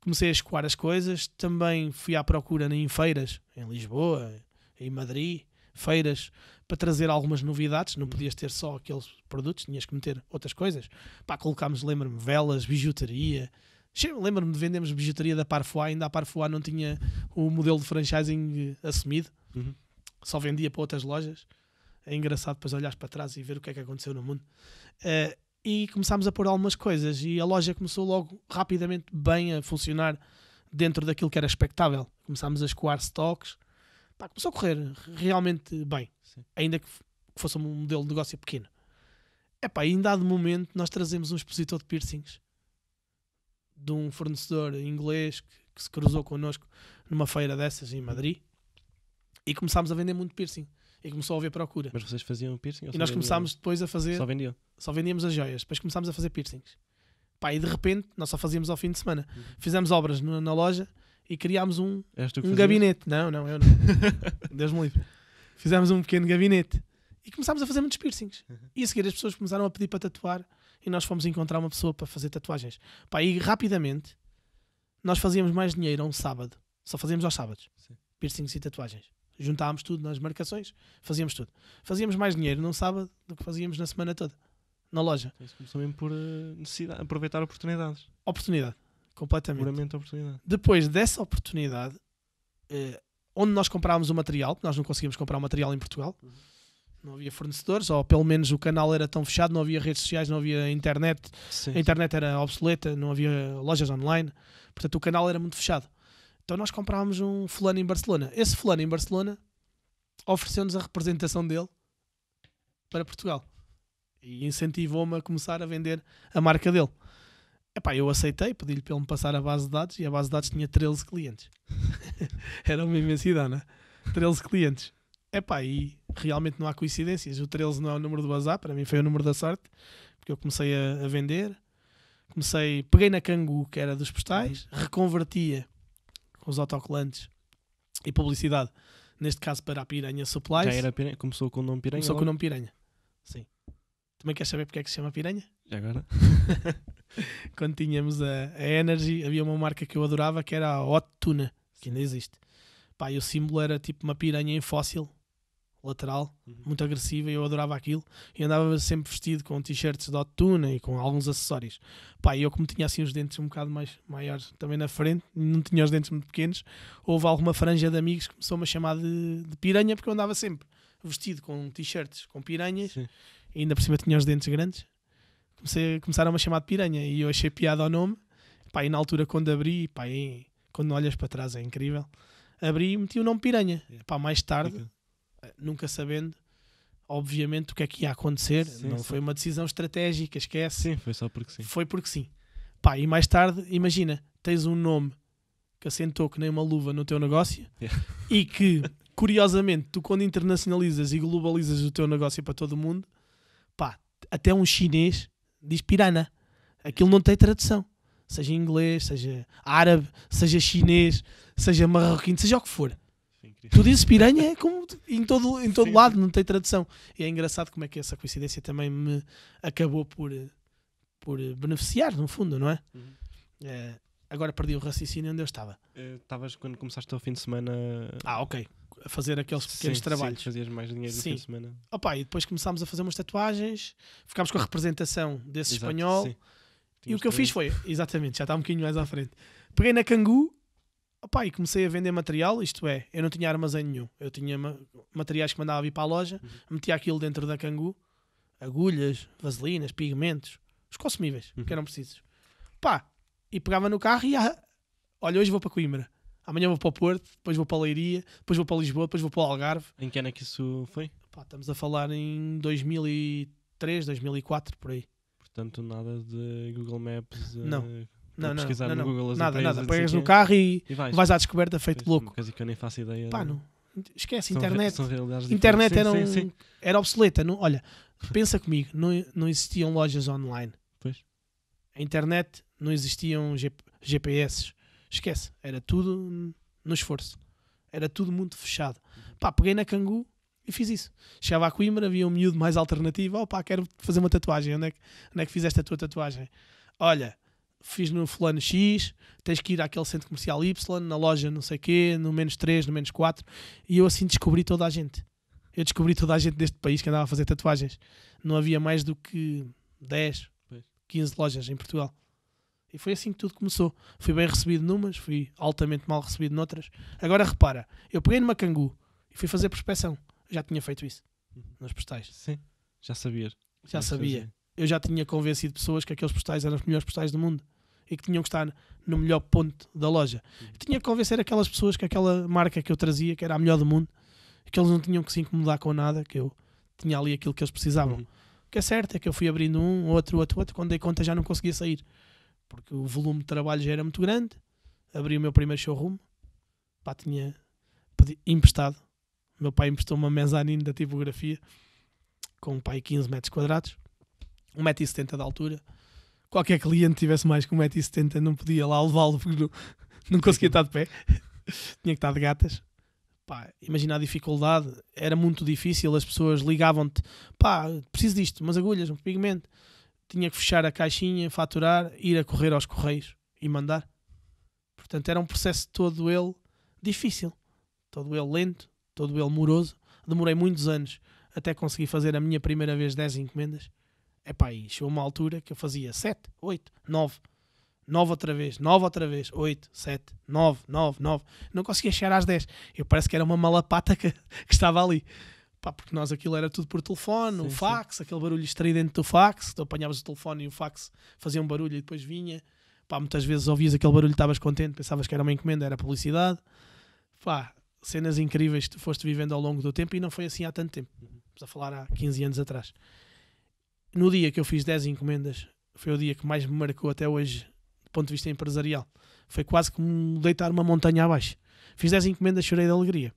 comecei a escoar as coisas. Também fui à procura em feiras, em Lisboa, em Madrid, feiras, para trazer algumas novidades. Não hum. podias ter só aqueles produtos, tinhas que meter outras coisas. Pá, colocámos, lembro-me, velas, bijutaria. Lembro-me de vendemos bijutaria da Parfois, ainda a Parfois não tinha o modelo de franchising eh, assumido, uhum. só vendia para outras lojas. É engraçado depois olhares para trás e ver o que é que aconteceu no mundo. Uh, e começámos a pôr algumas coisas e a loja começou logo rapidamente bem a funcionar dentro daquilo que era expectável. Começámos a escoar stocks, Pá, começou a correr realmente bem, Sim. ainda que fosse um modelo de negócio pequeno. É pá, em dado momento nós trazemos um expositor de piercings de um fornecedor inglês que, que se cruzou connosco numa feira dessas em Madrid e começámos a vender muito piercing. E começou a haver procura. Mas vocês faziam piercing? e nós começámos depois a fazer. Só vendiam? Só vendíamos as joias. Depois começámos a fazer piercings. Pá, e de repente nós só fazíamos ao fim de semana. Uhum. Fizemos obras na, na, loja e criámos um, um gabinete. Não, não, eu não. Deus me livre. Fizemos um pequeno gabinete e começámos a fazer muitos piercings. Uhum. E a seguir as pessoas começaram a pedir para tatuar e nós fomos encontrar uma pessoa para fazer tatuagens. Pá, e rapidamente nós fazíamos mais dinheiro a um sábado. Só fazíamos aos sábados. Sim. Piercings e tatuagens. Juntávamos tudo nas marcações, fazíamos tudo. Fazíamos mais dinheiro num sábado do que fazíamos na semana toda, na loja. Isso começou mesmo por eh, necessidade, aproveitar oportunidades. Oportunidade, completamente. Puramente oportunidade. Depois dessa oportunidade, eh, onde nós comprávamos o material, nós não conseguíamos comprar o material em Portugal, uhum. não havia fornecedores, ou pelo menos o canal era tão fechado, não havia redes sociais, não havia internet, sim, a internet sim. era obsoleta, não havia lojas online, portanto o canal era muito fechado. Então nós comprávamos um fulano em Barcelona. Esse fulano em Barcelona ofereceu-nos a representação dele para Portugal e incentivou-me a começar a vender a marca dele. Epá, eu aceitei, pedi-lhe para ele me passar a base de dados e a base de dados tinha 13 clientes. Era uma imensidão, não é? 13 clientes. Epá, e realmente não há coincidências. O 13 não é o número do bazar, para mim foi o número da sorte, porque eu comecei a, a vender, comecei, peguei na Cangu, que era dos postais, reconvertia os autocolantes e publicidade, neste caso para a Piranha Supplies. Já era piranha, começou com o nome Piranha? Começou com o nome Piranha, sim. Também queres saber porque é que se chama Piranha? Já agora. Quando tínhamos a, a, Energy, havia uma marca que eu adorava que era a Hot Tuna, que ainda existe. Pá, e o símbolo era tipo uma piranha em fóssil lateral, uhum. muito agressiva, e eu adorava aquilo. E andava sempre vestido com t-shirts de Tuna e com alguns acessórios. Pá, eu como tinha assim os dentes um bocado mais maiores também na frente, não tinha os dentes muito pequenos, houve alguma franja de amigos que começou-me a chamar de, de piranha, porque eu andava sempre vestido com t-shirts com piranhas, Sim. e ainda por cima tinha os dentes grandes. Comecei, começaram a me chamar de piranha, e eu achei piada ao nome. Pá, e na altura quando abri, pá, e, quando olhas para trás é incrível abri e meti o nome Piranha. Yeah. Pá, mais tarde, nunca sabendo, obviamente, o que é que ia acontecer. Sim, não sim. foi uma decisão estratégica, esquece. Sim, foi só porque sim. Foi porque sim. Pá, e mais tarde, imagina, tens um nome que assentou que nem uma luva no teu negócio yeah. e que, curiosamente, tu quando internacionalizas e globalizas o teu negócio para todo o mundo, pá, até um chinês diz pirana. Aquilo não tem tradução. Seja inglês, seja árabe, seja chinês, seja marroquino, seja o que for. Tu dizes piranha é como em todo, em todo lado, não tem tradução. E é engraçado como é que essa coincidência também me acabou por, por beneficiar, no fundo, não é? Uhum. é agora perdi o raciocínio onde eu estava. Eh, estavas quando começaste ao fim de semana. Ah, ok. A fazer aqueles pequenos sim, trabalhos. Sim, fazias mais dinheiro sim. no fim de semana. Opa, e depois começámos a fazer umas tatuagens, ficámos com a representação desse Exato, espanhol. E o que eu fiz foi, exatamente, já está um bocadinho mais à frente. Peguei na Cangu Opa, e comecei a vender material, isto é, eu não tinha armazém nenhum. Eu tinha ma materiais que mandava vir para a loja, uhum. metia aquilo dentro da cangu, agulhas, vaselinas, pigmentos, os consumíveis, uhum. que eram precisos. Pá, e pegava no carro e ia... Ah, olha, hoje vou para Coimbra, amanhã vou para o Porto, depois vou para Leiria, depois vou para Lisboa, depois vou para o Algarve. Em que ano é que isso foi? Pá, estamos a falar em 2003, 2004, por aí. Portanto, nada de Google Maps. Eh, não. Uh... Não, não, pesquisar não, no Google as nada, Nada, pegas assim. no carro e, e vais. vais à descoberta feito pois, louco. Quase que eu nem faço ideia. Pá, não. Esquece, são internet. São internet sim, era, um, sim, sim. era obsoleta. Não, olha, pensa comigo, não, não existiam lojas online. Pois. A internet não existiam G, GPS. Esquece, era tudo no esforço. Era tudo muito fechado. Pá, peguei na Cangu e fiz isso. Chegava a Coimbra, havia um miúdo mais alternativo. Oh pá, quero fazer uma tatuagem. Onde é que, onde é que fizeste a tua tatuagem? Olha, fiz no fulano X, tens que ir àquele centro comercial Y, na loja não sei quê, no menos 3, no menos 4, e eu assim descobri toda a gente. Eu descobri toda a gente deste país que andava a fazer tatuagens. Não havia mais do que 10, 15 lojas em Portugal. E foi assim que tudo começou. Fui bem recebido numas, fui altamente mal recebido noutras. Agora repara, eu peguei numa cangu e fui fazer prospeção. já tinha feito isso uhum. nos postais. Sim, já sabias. Já sabia eu já tinha convencido pessoas que aqueles postais eram os melhores postais do mundo e que tinham que estar no melhor ponto da loja. Uhum. Eu tinha que convencer aquelas pessoas que aquela marca que eu trazia, que era a melhor do mundo, que eles não tinham que se incomodar com nada, que eu tinha ali aquilo que eles precisavam. Uhum. O que é certo é que eu fui abrindo um, outro, outro, outro, quando dei conta já não conseguia sair, porque o volume de trabalho já era muito grande. Abri o meu primeiro showroom, pá, tinha pedi, emprestado. Meu pai emprestou uma mezanine da tipografia com um pai 15 metros quadrados 1,70m de altura. Qualquer cliente tivesse mais que 1,70m não podia lá levá-lo porque não, não conseguia estar de pé. Tinha que estar de gatas. Pá, imagina a dificuldade, era muito difícil, as pessoas ligavam-te, pá, preciso disto, umas agulhas, um pigmento. Tinha que fechar a caixinha, faturar, ir a correr aos correios e mandar. Portanto, era um processo todo ele difícil, todo ele lento, todo ele moroso. Demorei muitos anos até conseguir fazer a minha primeira vez 10 encomendas. É pá, e chegou uma altura que eu fazia 7, 8, 9, 9 outra vez, 9 outra vez, 8, 7, 9, 9, 9. Não conseguia chegar às 10. Eu parece que era uma malapata que, que estava ali. Pá, porque nós aquilo era tudo por telefone, sim, o fax, sim. aquele barulho estridente do fax. Tu apanhavas o telefone e o fax fazia um barulho e depois vinha. Pá, muitas vezes ouvias aquele barulho, e estavas contente, pensavas que era uma encomenda, era publicidade. Pá, cenas incríveis que tu foste vivendo ao longo do tempo e não foi assim há tanto tempo. Uhum. Estamos a falar há 15 anos atrás no dia que eu fiz 10 encomendas, foi o dia que mais me marcou até hoje, do ponto de vista empresarial. Foi quase como deitar uma montanha abaixo. Fiz 10 encomendas, chorei de alegria.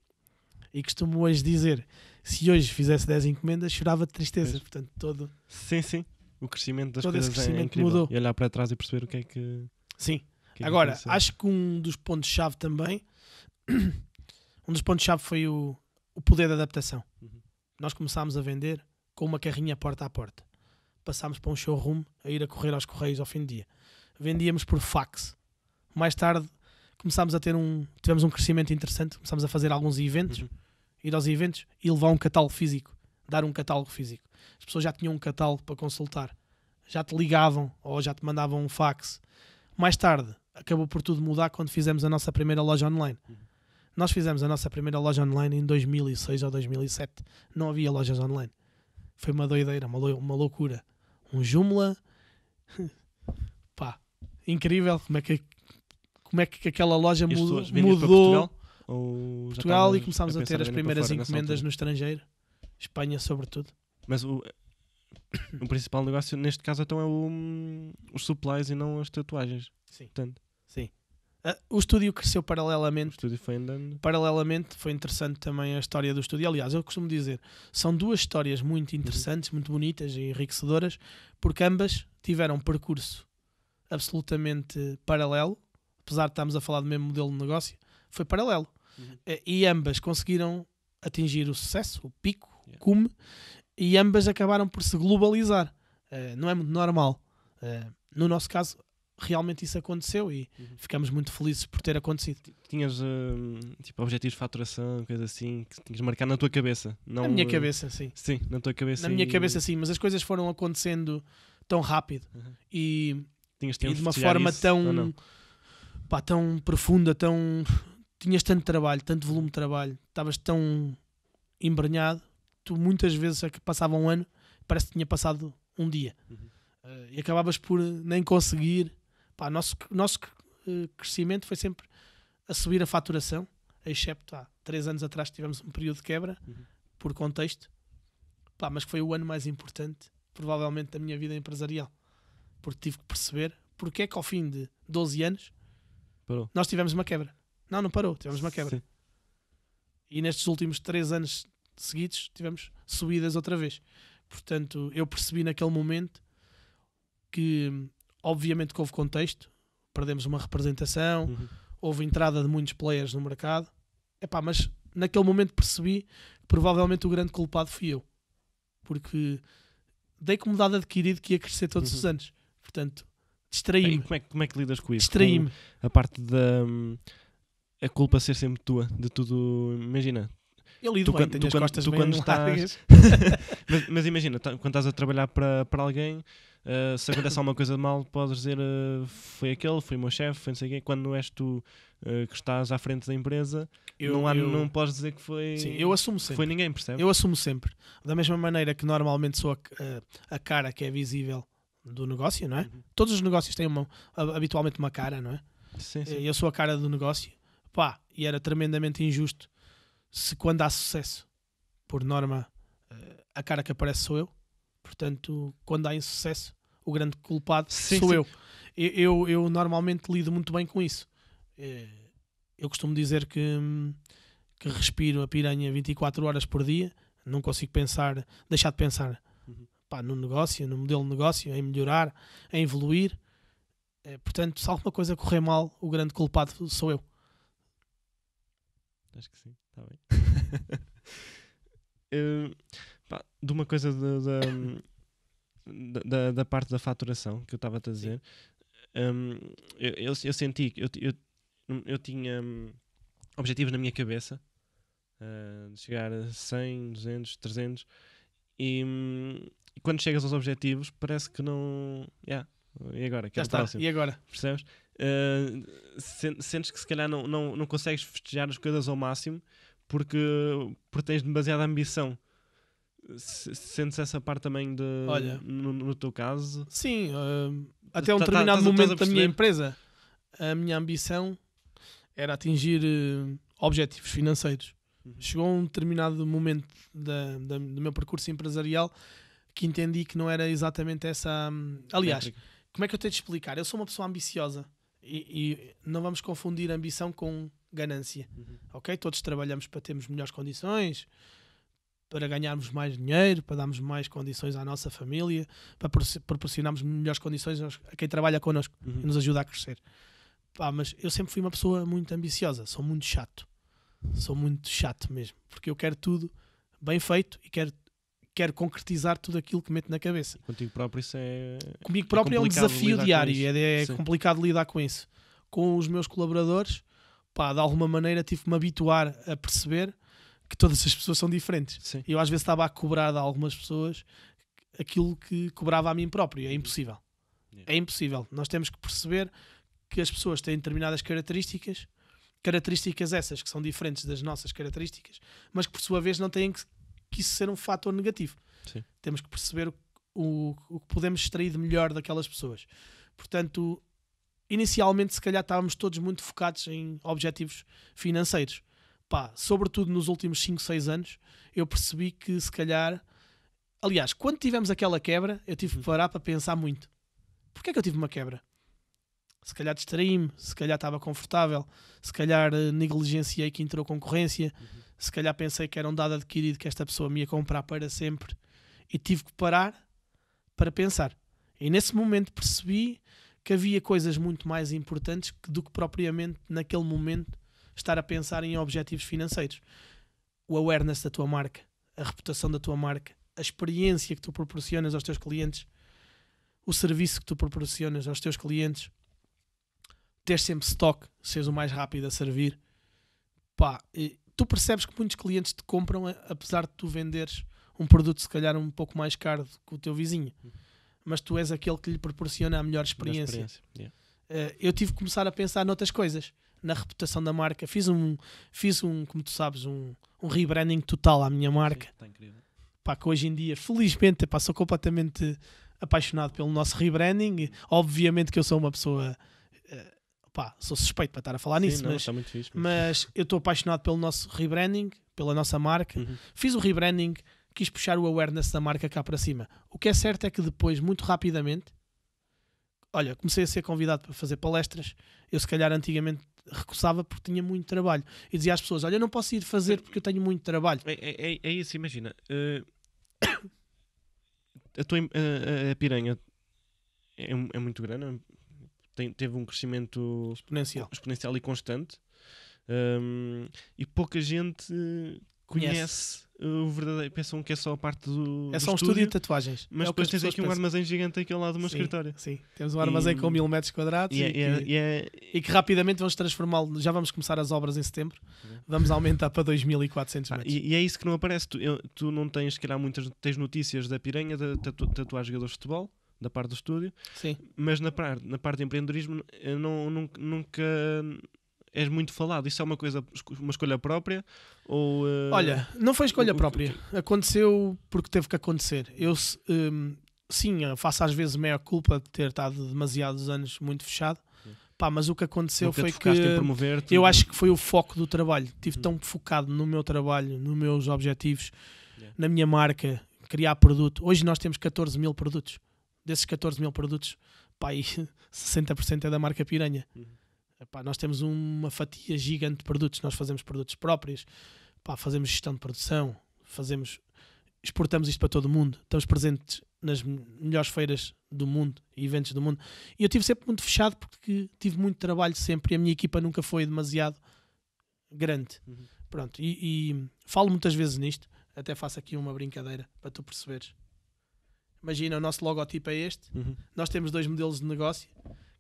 E costumo hoje dizer: se hoje fizesse 10 encomendas, chorava de tristeza. Portanto, todo. Sim, sim. O crescimento das todo coisas é crescimento é incrível. Mudou. E olhar para trás e perceber o que é que. Sim. Que é Agora, que acho que um dos pontos-chave também. um dos pontos-chave foi o, o poder da adaptação. Uhum. Nós começámos a vender com uma carrinha porta a porta passámos para um showroom a ir a correr aos correios ao fim do dia. Vendíamos por fax. Mais tarde começámos a ter um. Tivemos um crescimento interessante, começámos a fazer alguns eventos, uhum. ir aos eventos e levar um catálogo físico, dar um catálogo físico. As pessoas já tinham um catálogo para consultar, já te ligavam ou já te mandavam um fax. Mais tarde acabou por tudo mudar quando fizemos a nossa primeira loja online. Uhum. Nós fizemos a nossa primeira loja online em 2006 ou 2007. Não havia lojas online. Foi uma doideira, uma, lou uma loucura. Um Joomla. Pá, incrível como é que, como é que aquela loja mudou, mudou Portugal, Portugal e começámos a, a ter as primeiras encomendas no estrangeiro. Espanha, sobretudo. Mas o, o principal negócio neste caso então é o, hum, os supplies e não as tatuagens. Sim. Portanto. Sim. Uh, o estúdio cresceu paralelamente. O estúdio foi andando. Paralelamente foi interessante também a história do estúdio. Aliás, eu costumo dizer, são duas histórias muito uhum. interessantes, uhum. muito bonitas e enriquecedoras, porque ambas tiveram um percurso absolutamente paralelo, apesar de estarmos a falar do mesmo modelo de negócio, foi paralelo. Uhum. Eh, e ambas conseguiram atingir o sucesso, o pico, yeah. o cume, e ambas acabaram por se globalizar. Uh, não é muito normal. Uh, no nosso caso, realmente isso aconteceu e uhum. ficamos muito felizes por ter acontecido. Tinhas uh, tipo objetivos de faturação, coisa assim, que tinhas marcado na tua cabeça. Não, na minha cabeça, sim. Sim, na tua cabeça. Na e... minha cabeça, sim, mas as coisas foram acontecendo tão rápido uhum. e, tinhas e de uma forma isso, tão, pá, tão profunda, tão. Tinhas tanto trabalho, tanto volume de trabalho, estavas tão embrenhado, tu muitas vezes é que passava um ano, parece que tinha passado um dia. Uhum. Uh, e acabavas por nem conseguir Pá, nosso, nosso eh, crescimento foi sempre a subir a faturação, excepto há três anos atrás tivemos um período de quebra, uhum. por contexto, pá, mas foi o ano mais importante, provavelmente, da minha vida empresarial, porque tive que perceber porque é que ao fim de 12 anos parou. nós tivemos uma quebra. Não, não parou, tivemos uma quebra. Sim. E nestes últimos três anos seguidos tivemos subidas outra vez. Portanto, eu percebi naquele momento que Obviamente que houve contexto, perdemos uma representação, uhum. houve entrada de muitos players no mercado. Epá, mas naquele momento percebi que provavelmente o grande culpado fui eu. Porque dei como dado adquirido que ia crescer todos uhum. os anos. Portanto, distraí-me. Como, é, como é que lidas com isso? Distraí-me. A parte da. Hum, a culpa ser sempre tua, de tudo. Imagina, eu lido tu, bem, tu, tu, quando, tu quando estás... mas, mas, imagina, tá, quando estás a trabalhar para, para alguém, eh, se acontece alguma coisa de mal, podes dizer uh, foi aquele, foi o meu chefe, foi não sei quem. Quando não és tu uh, que estás à frente da empresa, eu, não, há, eu, não podes dizer que foi. Sim, eu assumo sempre. Foi ninguém, percebe? Eu assumo sempre. Da mesma maneira que normalmente sou a, a cara que é visível do negócio, não é? Uhum. Todos os negócios têm uma, habitualmente uma cara, não é? Sim, sim. Eu sou a cara do negócio. Pá, e era tremendamente injusto se quando há sucesso, por norma, a cara que aparece sou eu Portanto, quando há insucesso, o grande culpado sim, sou sim. Eu. eu. eu. Eu normalmente lido muito bem com isso. É, eu costumo dizer que, que respiro a piranha 24 horas por dia, não consigo pensar, deixar de pensar uhum. pá, no negócio, no modelo de negócio, em melhorar, em evoluir. É, portanto, se alguma coisa correr mal, o grande culpado sou eu. Acho que sim, está bem. uh, de uma coisa da, da, da, parte da faturação que eu estava a dizer, um, eu, eu, eu, senti que eu, eu, eu tinha um, objetivos na minha cabeça uh, de chegar a 100, 200, 300 e, um, e, quando chegas aos objetivos parece que não. Yeah, e agora? É Já é está, próximo, e agora? Percebes? Uh, sentes que se calhar não, não, não consegues festejar as coisas ao máximo porque, porque tens demasiada ambição. Sentes essa parte também de, Olha, no, no teu caso? Sim, uh, até um tá, tá, determinado momento da minha empresa, a minha ambição era atingir uh, objetivos financeiros. Uhum. Chegou um determinado momento da, da, do meu percurso empresarial que entendi que não era exatamente essa. Hum, aliás, Métrica. como é que eu tenho de explicar? Eu sou uma pessoa ambiciosa e, e não vamos confundir ambição com ganância, uhum. ok? Todos trabalhamos para termos melhores condições, para ganharmos mais dinheiro, para darmos mais condições à nossa família, para proporcionarmos melhores condições a quem trabalha connosco uhum. e nos ajuda a crescer. Pá, mas eu sempre fui uma pessoa muito ambiciosa, sou muito chato. Sou muito chato mesmo, porque eu quero tudo bem feito e quero, quero concretizar tudo aquilo que meto na cabeça. Contigo próprio isso é. Comigo é próprio é, é um desafio diário, é, é complicado lidar com isso. Com os meus colaboradores, pá, de alguma maneira tive que me habituar a perceber que todas as pessoas são diferentes. Sim. Eu às vezes estava a cobrar de algumas pessoas aquilo que cobrava a mim próprio. É impossível. Yeah. É impossível. Nós temos que perceber que as pessoas têm determinadas características, características essas que são diferentes das nossas características, mas que por sua vez não têm que, que isso ser um fator negativo. Sim. Temos que perceber o, o, o que podemos extrair de melhor daquelas pessoas. Portanto, inicialmente, se calhar, estávamos todos muito focados em objetivos financeiros pá, sobretudo nos últimos 5, 6 anos, eu percebi que se calhar. Aliás, quando tivemos aquela quebra, eu tive que uhum. parar para pensar muito. Porquê é que eu tive uma quebra? Se calhar distraí-me, se calhar estava confortável, se calhar eh, negligenciei que entrou concorrência, uhum. se calhar pensei que era um dado adquirido que esta pessoa me ia comprar para sempre e tive que parar para pensar. E nesse momento percebi que havia coisas muito mais importantes do que propriamente naquele momento estar a pensar em objetivos financeiros. O awareness da tua marca, a reputação da tua marca, a experiência que tu proporcionas aos teus clientes, o serviço que tu proporcionas aos teus clientes, ter sempre stock, seres o mais rápido a servir. Pá, tu percebes que muitos clientes te compram eh, apesar de tu venderes um produto se calhar um pouco mais caro que o teu vizinho. Uhum. Mas tu és aquele que lhe proporciona a melhor experiência. experiência. Yeah. Uh, eu tive que começar a pensar noutras coisas na reputação da marca. Fiz um, fiz um como tu sabes, um, um rebranding total à minha marca. Sim, tá incrível. Pá, que hoje em dia, felizmente, pá, sou completamente apaixonado pelo nosso rebranding. Obviamente que eu sou uma pessoa. Eh, pá, sou suspeito para estar a falar Sim, nisso, não, mas, tá fixe, mas... mas, eu estou apaixonado pelo nosso rebranding, pela nossa marca. Uhum. Fiz o rebranding, quis puxar o awareness da marca cá para cima. O que é certo é que depois, muito rapidamente, olha, comecei a ser convidado para fazer palestras. Eu, se calhar, antigamente recusava porque tinha muito trabalho. E dizia às pessoas: Olha, eu não posso ir fazer porque eu tenho muito trabalho. É, é, é, é isso, imagina. Uh, a, tua, a, a piranha é, é muito grande, tem, teve um crescimento exponencial, exponencial e constante. Um, e pouca gente conhece o verdadeiro. Pensam que é só a parte do. É só um estúdio, de tatuagens. Mas é depois tens aqui pensam. um armazém gigante aqui ao lado do uma sim, escritório. Sim, temos um armazém e... com mil metros quadrados e, é, é, que, é- e que rapidamente vamos transformá-lo. Já vamos começar as obras em setembro, vamos aumentar para 2.400 ah, metros. Ah, e, é isso que não aparece. Tu, eu, tu não tens, se calhar, muitas tens notícias da piranha, da tatu, tatuar jogadores de futebol. Da parte do estúdio, sim. mas na parte, na parte de empreendedorismo não, nunca és muito falado. Isso é uma coisa, uma escolha própria? Ou, uh... Olha, não foi escolha própria. Aconteceu porque teve que acontecer. Eu, um, sim, faço às vezes meia culpa de ter estado demasiados anos muito fechado. Pá, mas o que aconteceu foi que eu acho que foi o foco do trabalho. Estive hum. tão focado no meu trabalho, nos meus objetivos, yeah. na minha marca, criar produto. Hoje nós temos 14 mil produtos. Desses 14 mil produtos, pá, 60% é da marca Piranha. Uhum. Epá, nós temos uma fatia gigante de produtos, nós fazemos produtos próprios, epá, fazemos gestão de produção, fazemos, exportamos isto para todo o mundo, estamos presentes nas melhores feiras do mundo e eventos do mundo. E eu tive sempre muito fechado porque tive muito trabalho sempre e a minha equipa nunca foi demasiado grande. Uhum. Pronto, e, e, falo muitas vezes nisto, até faço aqui uma brincadeira para tu perceberes. Imagina, o nosso logotipo é este. Uhum. Nós temos dois modelos de negócio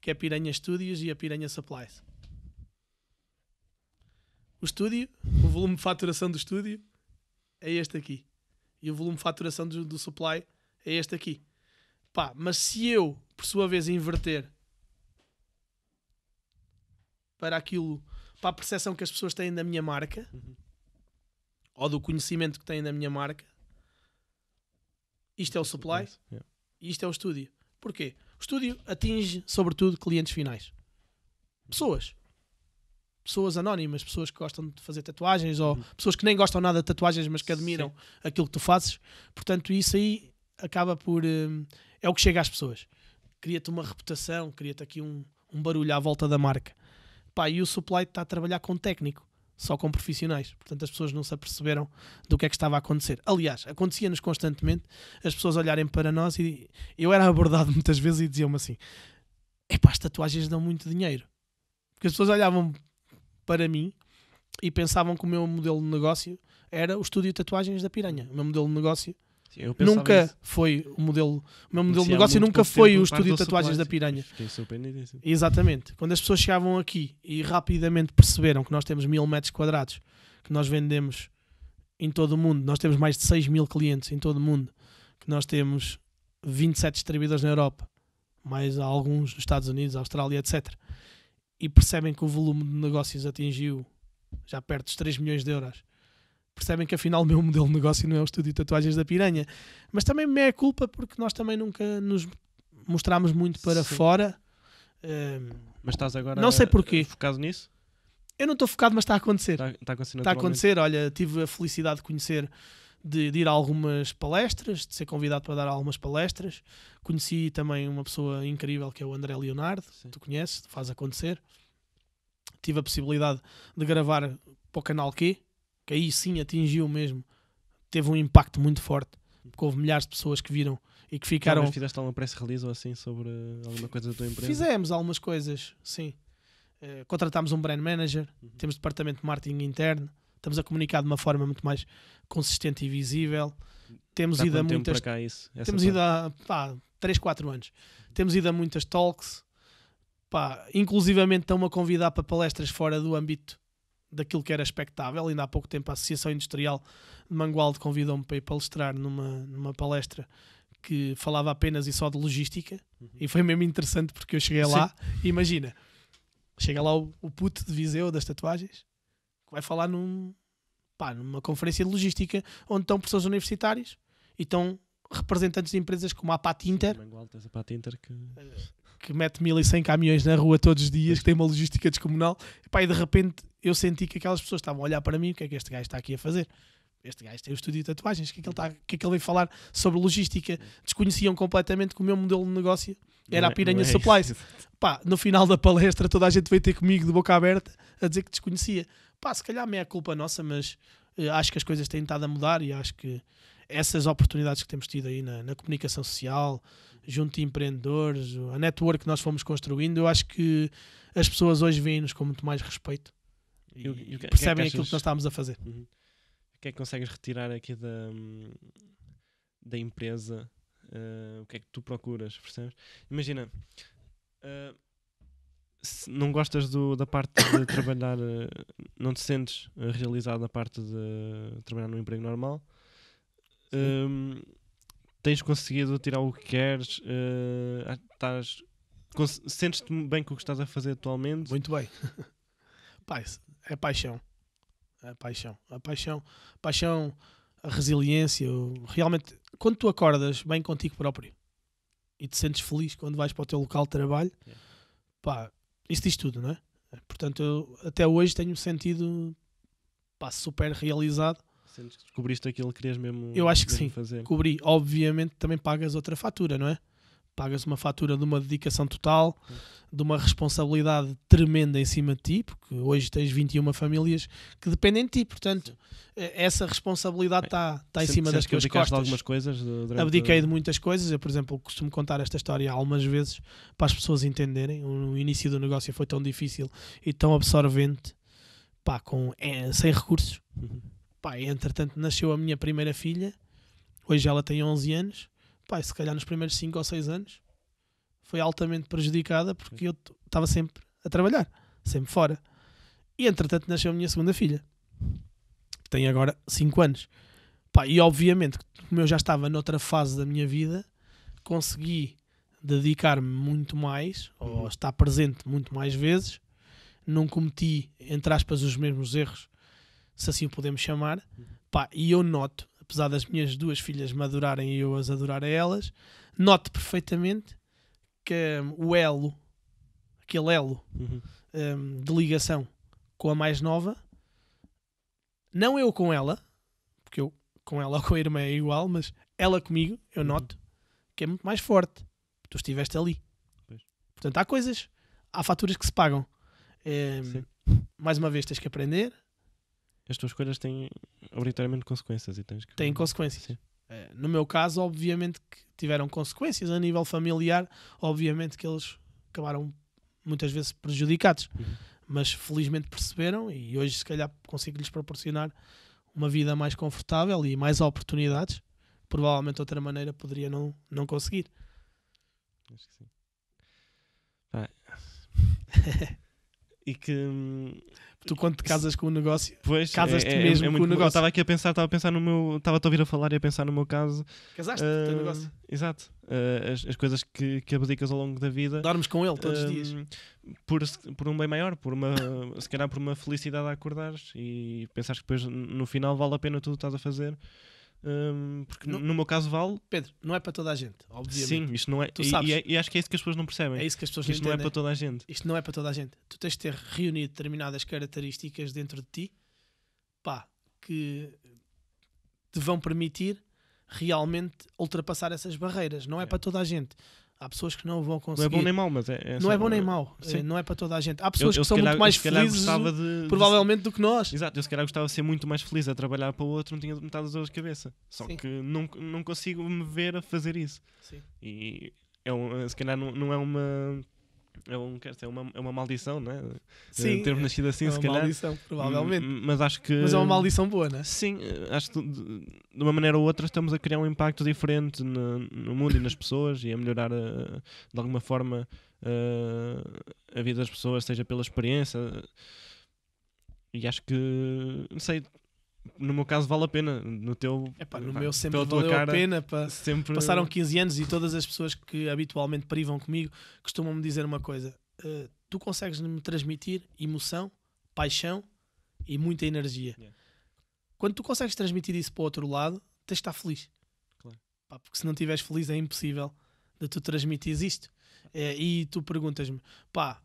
que é a Piranha Studios e a Piranha Supplies. O estúdio, o volume de faturação do estúdio é este aqui. E o volume de faturação do, do supply é este aqui. Pá, mas se eu, por sua vez, inverter para aquilo, para a percepção que as pessoas têm da minha marca, uhum. ou do conhecimento que têm da minha marca, isto é o é supply, e isto é o estúdio. Porquê? O estúdio atinge, sobretudo, clientes finais. Pessoas. Pessoas anónimas, pessoas que gostam de fazer tatuagens ou uhum. pessoas que nem gostam nada de tatuagens, mas que admiram Sim. aquilo que tu fazes. Portanto, isso aí acaba por. Hum, é o que chega às pessoas. Cria-te uma reputação, cria-te aqui um, um barulho à volta da marca. Pá, e o supply está a trabalhar com técnico só com profissionais. Portanto, as pessoas não se aperceberam do que é que estava a acontecer. Aliás, acontecia-nos constantemente as pessoas olharem para nós e eu era abordado muitas vezes e diziam-me assim: epá, as tatuagens dão muito dinheiro. Porque as pessoas olhavam para mim e pensavam que o meu modelo de negócio era o estúdio de tatuagens da Piranha. O meu modelo de negócio Sim, nunca isso. foi o modelo, o meu modelo de negócio nunca foi o estúdio de tatuagens da Piranha. Exatamente. Quando as pessoas chegavam aqui e rapidamente perceberam que nós temos mil metros quadrados, que nós vendemos em todo o mundo, nós temos mais de 6 mil clientes em todo o mundo, que nós temos 27 distribuidores na Europa, mais alguns nos Estados Unidos, Austrália, etc. E percebem que o volume de negócios atingiu já perto dos 3 milhões de euros percebem que afinal o meu modelo de negócio não é o estúdio de tatuagens da piranha. Mas também me é culpa porque nós também nunca nos mostrámos muito para Sim. fora. Um, mas estás agora não sei porquê. focado nisso? Eu não estou focado, mas está a acontecer. Está, está a acontecer. Está a acontecer. Olha, tive a felicidade de conhecer, de, de, ir a algumas palestras, de ser convidado para dar algumas palestras. Conheci também uma pessoa incrível que é o André Leonardo. Sim. Tu conheces, faz acontecer. Tive a possibilidade de gravar para o canal Q, que aí sim atingiu mesmo, teve um impacto muito forte, porque houve milhares de pessoas que viram e que ficaram. Mas fizeste alguma press release ou assim sobre eh, alguma coisa da tua empresa? Fizemos algumas coisas, sim. Uh, contratámos um brand manager, uhum. temos departamento de marketing interno, estamos a comunicar de uma forma muito mais consistente e visível. Temos Dá ido a muitas. Cá, isso, temos ido a pá, 3, 4 anos. Uhum. Temos ido a muitas talks. Pá, inclusivamente estão-me a convidar para palestras fora do âmbito daquilo que era expectável. Ainda há pouco tempo a Associação Industrial de Mangualde convidou-me para ir palestrar numa, numa palestra que falava apenas e só de logística uhum. e foi mesmo interessante porque eu cheguei Sim. lá imagina, chega lá o, o puto de Viseu das tatuagens que vai falar num, pá, numa conferência de logística onde estão professores universitários e estão representantes de empresas como a Patinter. Mangual, a Patinter que... Eh, que mete 1100 caminhões na rua todos os dias, que tem uma logística descomunal. E, pá, e de repente eu senti que aquelas pessoas estavam a olhar para mim: o que é que este gajo está aqui a fazer? Este gajo tem o estúdio de tatuagens, o que é que ele, está, que é que ele veio falar sobre logística? Desconheciam completamente que o meu modelo de negócio era a é- Piranha é, Supplies. Pá, no final da palestra toda a gente veio ter comigo de boca aberta a dizer que desconhecia. Pá, se calhar me é culpa nossa, mas uh, acho que as coisas têm estado a mudar e acho que essas oportunidades que temos tido aí na, na, comunicação social, junto de empreendedores, a network que nós fomos construindo, eu acho que as pessoas hoje veem-nos com muito mais respeito e, e, e, percebem que é que aquilo que nós estamos a fazer. Uhum. O que é que consegues retirar aqui da, da empresa? Uh, o que é que tu procuras, percebes? Imagina, uh, se não gostas do, da parte de trabalhar, eh, não te sentes realizado na parte de trabalhar num emprego normal, um, tens conseguido tirar o que queres, uh, estás, sentes-te bem com o que estás a fazer atualmente? Muito bem. Pai, é paixão. É paixão. A paixão, paixão, a resiliência. Realmente, quando tu acordas bem contigo próprio e te sentes feliz quando vais para o teu local de trabalho, yeah. pá, isso diz tudo, não é? Portanto, eu até hoje tenho sentido pá, super realizado Sentes que descobriste aquilo que querias mesmo Eu acho que sim, fazer. cobri. Obviamente também pagas outra fatura, não é? Pagas uma fatura de uma dedicação total, de uma responsabilidade tremenda em cima de ti, porque hoje tens 21 famílias que dependem de ti, portanto, eh, essa responsabilidade está tá em cima das tuas costas. algumas coisas? Eh, durante... Abdiquei de muitas coisas. Eu, por exemplo, costumo contar esta história algumas vezes para as pessoas entenderem. O início do negócio foi tão difícil e tão absorvente, pá, com, é, sem recursos. Uhum Pá, entretanto nasceu a minha primeira filha, hoje ela tem 11 anos. Pá, se calhar nos primeiros 5 ou 6 anos foi altamente prejudicada porque eu estava sempre a trabalhar, sempre fora. E entretanto nasceu a minha segunda filha, que tem agora 5 anos. Pá, e obviamente, como eu já estava noutra fase da minha vida, consegui dedicar-me muito mais, ou uhum. estar presente muito mais vezes, não cometi, entre aspas, os mesmos erros se assim o podemos chamar. Pá, e eu noto, apesar das minhas duas filhas madurarem e eu as adorar a elas, noto perfeitamente que um, o elo, aquele elo uhum. um, de ligação com a mais nova, não eu com ela, porque eu com ela ou com a irmã é igual, mas ela comigo, eu uhum. noto uhum. que é muito mais forte. Tu estiveste ali. Pois. Portanto, há coisas, há faturas que se pagam. Hum, mais uma vez, tens que aprender, as tuas escolhas têm obrigatoriamente consequências e tens que... Têm consequências. Sim. Eh, no meu caso, obviamente que tiveram consequências a nível familiar, obviamente que eles acabaram muitas vezes prejudicados, uhum. mas felizmente perceberam e hoje se calhar consigo lhes proporcionar uma vida mais confortável e mais oportunidades. Provavelmente de outra maneira poderia não, não conseguir. Acho que sim. Ah. e que. Hum, tu, quando te casas com um negócio, pois, casas-te é, é mesmo é, é com o um negócio. Estava aqui a pensar, estava a pensar no meu. estava a ouvir a falar e a pensar no meu caso. Casaste uh, teu hum, negócio. Exato. Uh, as, as, coisas que, que abdicas ao longo da vida. Dormes com ele todos uh, os hum, dias. Por, por um bem maior, por uma, se calhar por uma felicidade a acordares e pensares que depois no final vale a pena tudo o que estás a fazer. Um, porque no, no, meu caso vale. Pedro, não é para toda a gente, obviamente. Sim, isto não é. Tu sabes, e, e, é- e, acho que é isso que as pessoas não percebem. É isso que as pessoas que isto não, entendem. não é para toda a gente. Isto não é para toda a gente. Tu tens de ter reunido determinadas características dentro de ti pá, que te vão permitir realmente ultrapassar essas barreiras. Não é, é. para toda a gente. Há pessoas que não vão conseguir. Não é bom nem mau, mas é. é não é bom nem mau. Eh, não é para toda a gente. Há pessoas eu, eu, que são calhar, muito mais felizes, de, provavelmente, de... do que nós. Exato, eu se calhar gostava de ser muito mais feliz a trabalhar para o outro, não tinha metade das dores de cabeça. Só Sim. que não, não consigo me ver a fazer isso. Sim. E é um, se calhar não, não é uma é, um, quer dizer, é, uma, é uma maldição, né? Sim. Ter nascido assim, é se calhar. É uma maldição, provavelmente. Mas acho que. Mas é uma maldição boa, né? Sim, eh, acho que de uma maneira ou outra estamos a criar um impacto diferente no, no mundo e nas pessoas e a melhorar eh, de alguma forma eh, a vida das pessoas, seja pela experiência. E acho que, não sei, no meu caso vale a pena, no teu Epá, no pá, meu sempre valeu cara, a pena pá. sempre... passaram 15 anos e todas as pessoas que habitualmente privam comigo costumam me dizer uma coisa uh, tu consegues me transmitir emoção paixão e muita energia yeah. quando tu consegues transmitir isso para o outro lado tens de estar feliz claro. pá, porque se não estiveres feliz é impossível de tu transmitir isto eh, e tu perguntas-me pá,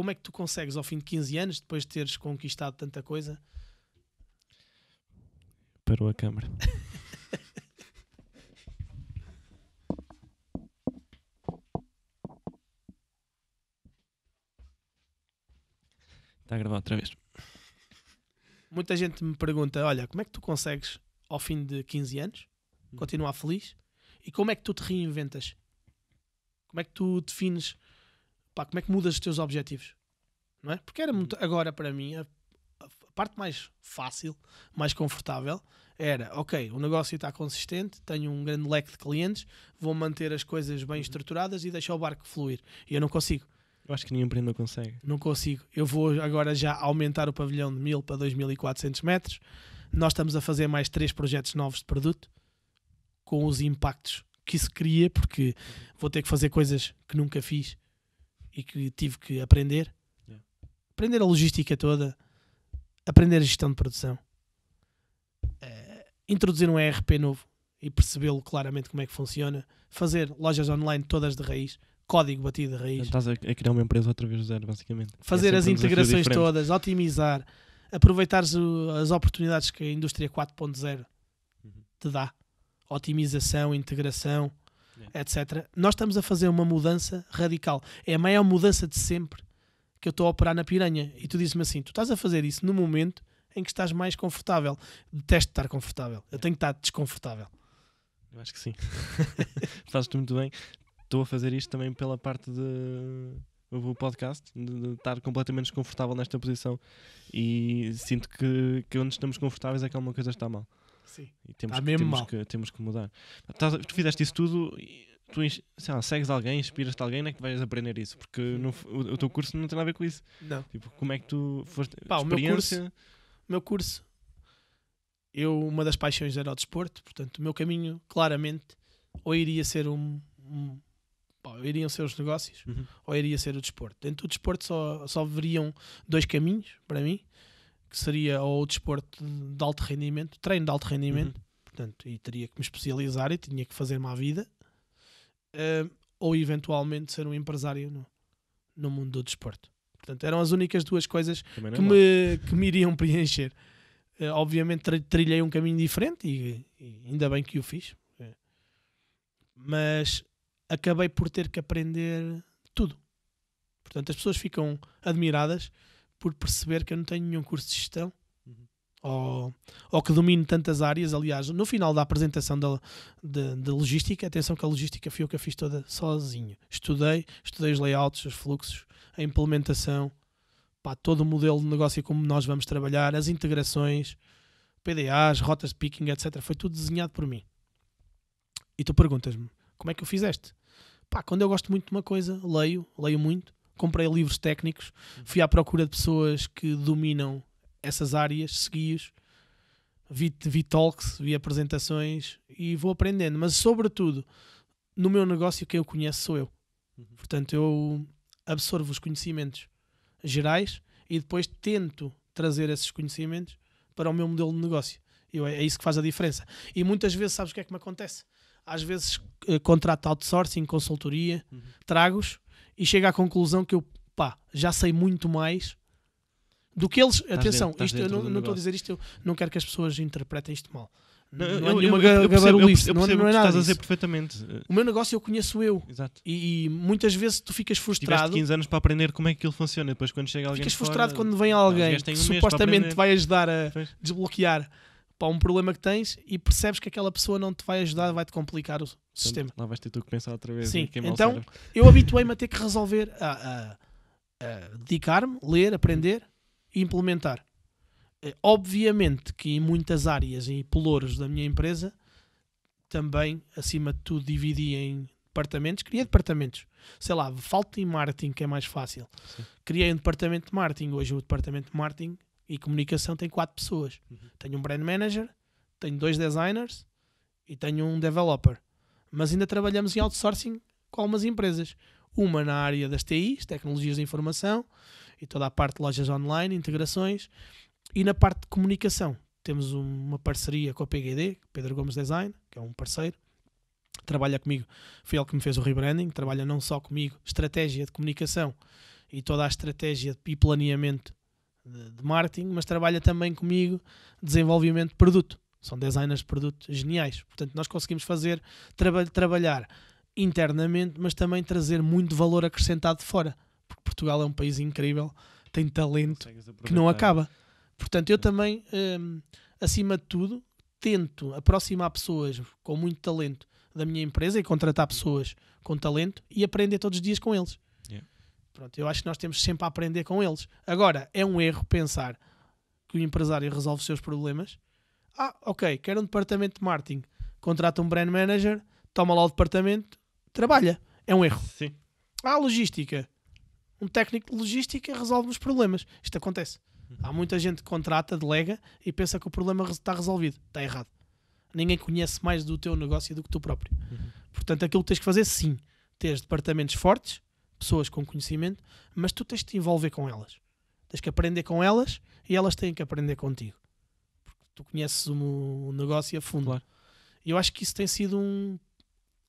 como é que tu consegues, ao fim de 15 anos, depois de teres conquistado tanta coisa? Parou a câmara. Está a gravar outra vez. Muita gente me pergunta: olha, como é que tu consegues, ao fim de 15 anos, hum. continuar feliz? E como é que tu te reinventas? Como é que tu defines pá, como é que mudas os teus objetivos? Não é? Porque era muito, agora para mim, a, a parte mais fácil, mais confortável, era, ok, o negócio está consistente, tenho um grande leque de clientes, vou manter as coisas bem uhum. estruturadas e deixar o barco fluir. E eu não consigo. Eu acho que nenhum empreendedor consegue. Não consigo. Eu vou agora já aumentar o pavilhão de 1000 para 2400 metros. Nós estamos a fazer mais três projetos novos de produto com os impactos que isso cria, porque vou ter que fazer coisas que nunca fiz e que tive que aprender. Yeah. É. Aprender a logística toda, aprender a gestão de produção, uh, introduzir um ERP novo e percebê-lo claramente como é que funciona, fazer lojas online todas de raiz, código batido de raiz. Estás a criar uma empresa outra vez do zero, basicamente. Fazer é as integrações todas, otimizar, aproveitar as oportunidades que a indústria 4.0 uhum. te dá. Otimização, integração, etc. Nós estamos a fazer uma mudança radical. É a maior mudança de sempre que eu estou a operar na piranha. E tu dizes-me assim: tu estás a fazer isso no momento em que estás mais confortável. Detesto estar confortável. Eu tenho que estar desconfortável. Eu acho que sim. Fazes-te muito bem. Estou a fazer isto também pela parte de o podcast, de, estar completamente desconfortável nesta posição e sinto que, que onde estamos confortáveis é que alguma coisa está mal. Sim. E temos, tá que, mesmo temos, mal. Que, temos que mudar. Tá, tá, tu fizeste isso tudo e tu sei lá, segues alguém, inspiras-te alguém, é que vais aprender isso, porque o, o, teu curso não tem nada a ver com isso. Não. Tipo, como é que tu foste. Pá, o meu curso, meu curso, eu, uma das paixões era o desporto, portanto, o meu caminho, claramente, ou iria ser um. um iriam ser os negócios uhum. ou iria ser o desporto. Dentro do desporto só, só haveriam dois caminhos para mim que seria ou desporto de alto rendimento, treino de alto rendimento, uhum. portanto, e teria que me especializar e tinha que fazer uma vida, uh, ou eventualmente ser um empresário no, no mundo do desporto. Portanto, eram as únicas duas coisas que é me, que me, iriam preencher. Uh, obviamente, trilhei um caminho diferente e, e ainda bem que o fiz. Eh, mas acabei por ter que aprender tudo. Portanto, as pessoas ficam admiradas por perceber que eu não tenho nenhum curso de gestão uhum. ou, ou que domino tantas áreas. Aliás, no final da apresentação da, de, de, logística, atenção que a logística foi o que eu fiz toda sozinho. Estudei, estudei os layouts, os fluxos, a implementação, pá, todo o modelo de negócio como nós vamos trabalhar, as integrações, PDAs, rotas de picking, etc. Foi tudo desenhado por mim. E tu perguntas-me, como é que o fizeste? Pá, quando eu gosto muito de uma coisa, leio, leio muito, comprei livros técnicos, fui à procura de pessoas que dominam essas áreas, segui-os, vi, vi talks, vi apresentações e vou aprendendo. Mas, sobretudo, no meu negócio, quem eu conheço sou eu. Uhum. Portanto, eu absorvo os conhecimentos gerais e depois tento trazer esses conhecimentos para o meu modelo de negócio. Eu, é isso que faz a diferença. E muitas vezes, sabes o que é que me acontece? Às vezes, eh, contrato outsourcing, consultoria, uhum. trago-os e chego à conclusão que eu pá, já sei muito mais do que eles. Estás atenção, dentro, isto, eu não, não estou a dizer isto, eu não quero que as pessoas interpretem isto mal. Não, não é, é nada. Estás a dizer perfeitamente. O meu negócio eu conheço eu. Exato. E, e muitas vezes tu ficas frustrado. Tiveste 15 anos para aprender como é que aquilo funciona. Depois, quando chega alguém. Ficas frustrado fora, quando vem alguém que supostamente vai ajudar a desbloquear para um problema que tens e percebes que aquela pessoa não te vai ajudar, vai te complicar o sistema. Lá vais ter tu que pensar outra vez. Sim, então eu habituei-me a ter que resolver, a, a, a dedicar-me, ler, aprender e implementar. Eh, obviamente que em muitas áreas e pelouros da minha empresa também, acima de tudo, dividi em departamentos, criei departamentos. Sei lá, falta em marketing, que é mais fácil. Sim. Criei um departamento de marketing, hoje o departamento de marketing e comunicação tem quatro pessoas. Uhum. Tenho um brand manager, tenho dois designers e tenho um developer. Mas ainda trabalhamos em outsourcing com algumas empresas. Uma na área das TIs, tecnologias de informação, e toda a parte de lojas online, integrações, e na parte de comunicação. Temos uma parceria com a PGD, Pedro Gomes Design, que é um parceiro, trabalha comigo, foi ele que me fez o rebranding, trabalha não só comigo, estratégia de comunicação e toda a estratégia e planeamento de, de marketing, mas trabalha também comigo desenvolvimento de produto. São designers de produto geniais. Portanto, nós conseguimos fazer traba trabalhar internamente, mas também trazer muito valor acrescentado de fora. Porque Portugal é um país incrível, tem talento que não acaba. Portanto, eu também, hum, acima de tudo, tento aproximar pessoas com muito talento da minha empresa e contratar pessoas com talento e aprender todos os dias com eles. Pronto, eu acho que nós temos sempre a aprender com eles. Agora, é um erro pensar que o empresário resolve os seus problemas. Ah, ok, quer um departamento de marketing. Contrata um brand manager, toma lá o departamento, trabalha. É um erro. Sim. Ah, logística. Um técnico de logística resolve os problemas. Isto acontece. Há uhum. muita gente que contrata, delega e pensa que o problema está resolvido. Está errado. Ninguém conhece mais do teu negócio do que tu próprio. Uhum. Portanto, aquilo que tens que fazer, sim, tens departamentos fortes, pessoas com conhecimento, mas tu tens de te envolver com elas. Tens que aprender com elas e elas têm que aprender contigo. Porque tu conheces o um negócio a fundo. Claro. E eu acho que isso tem sido um,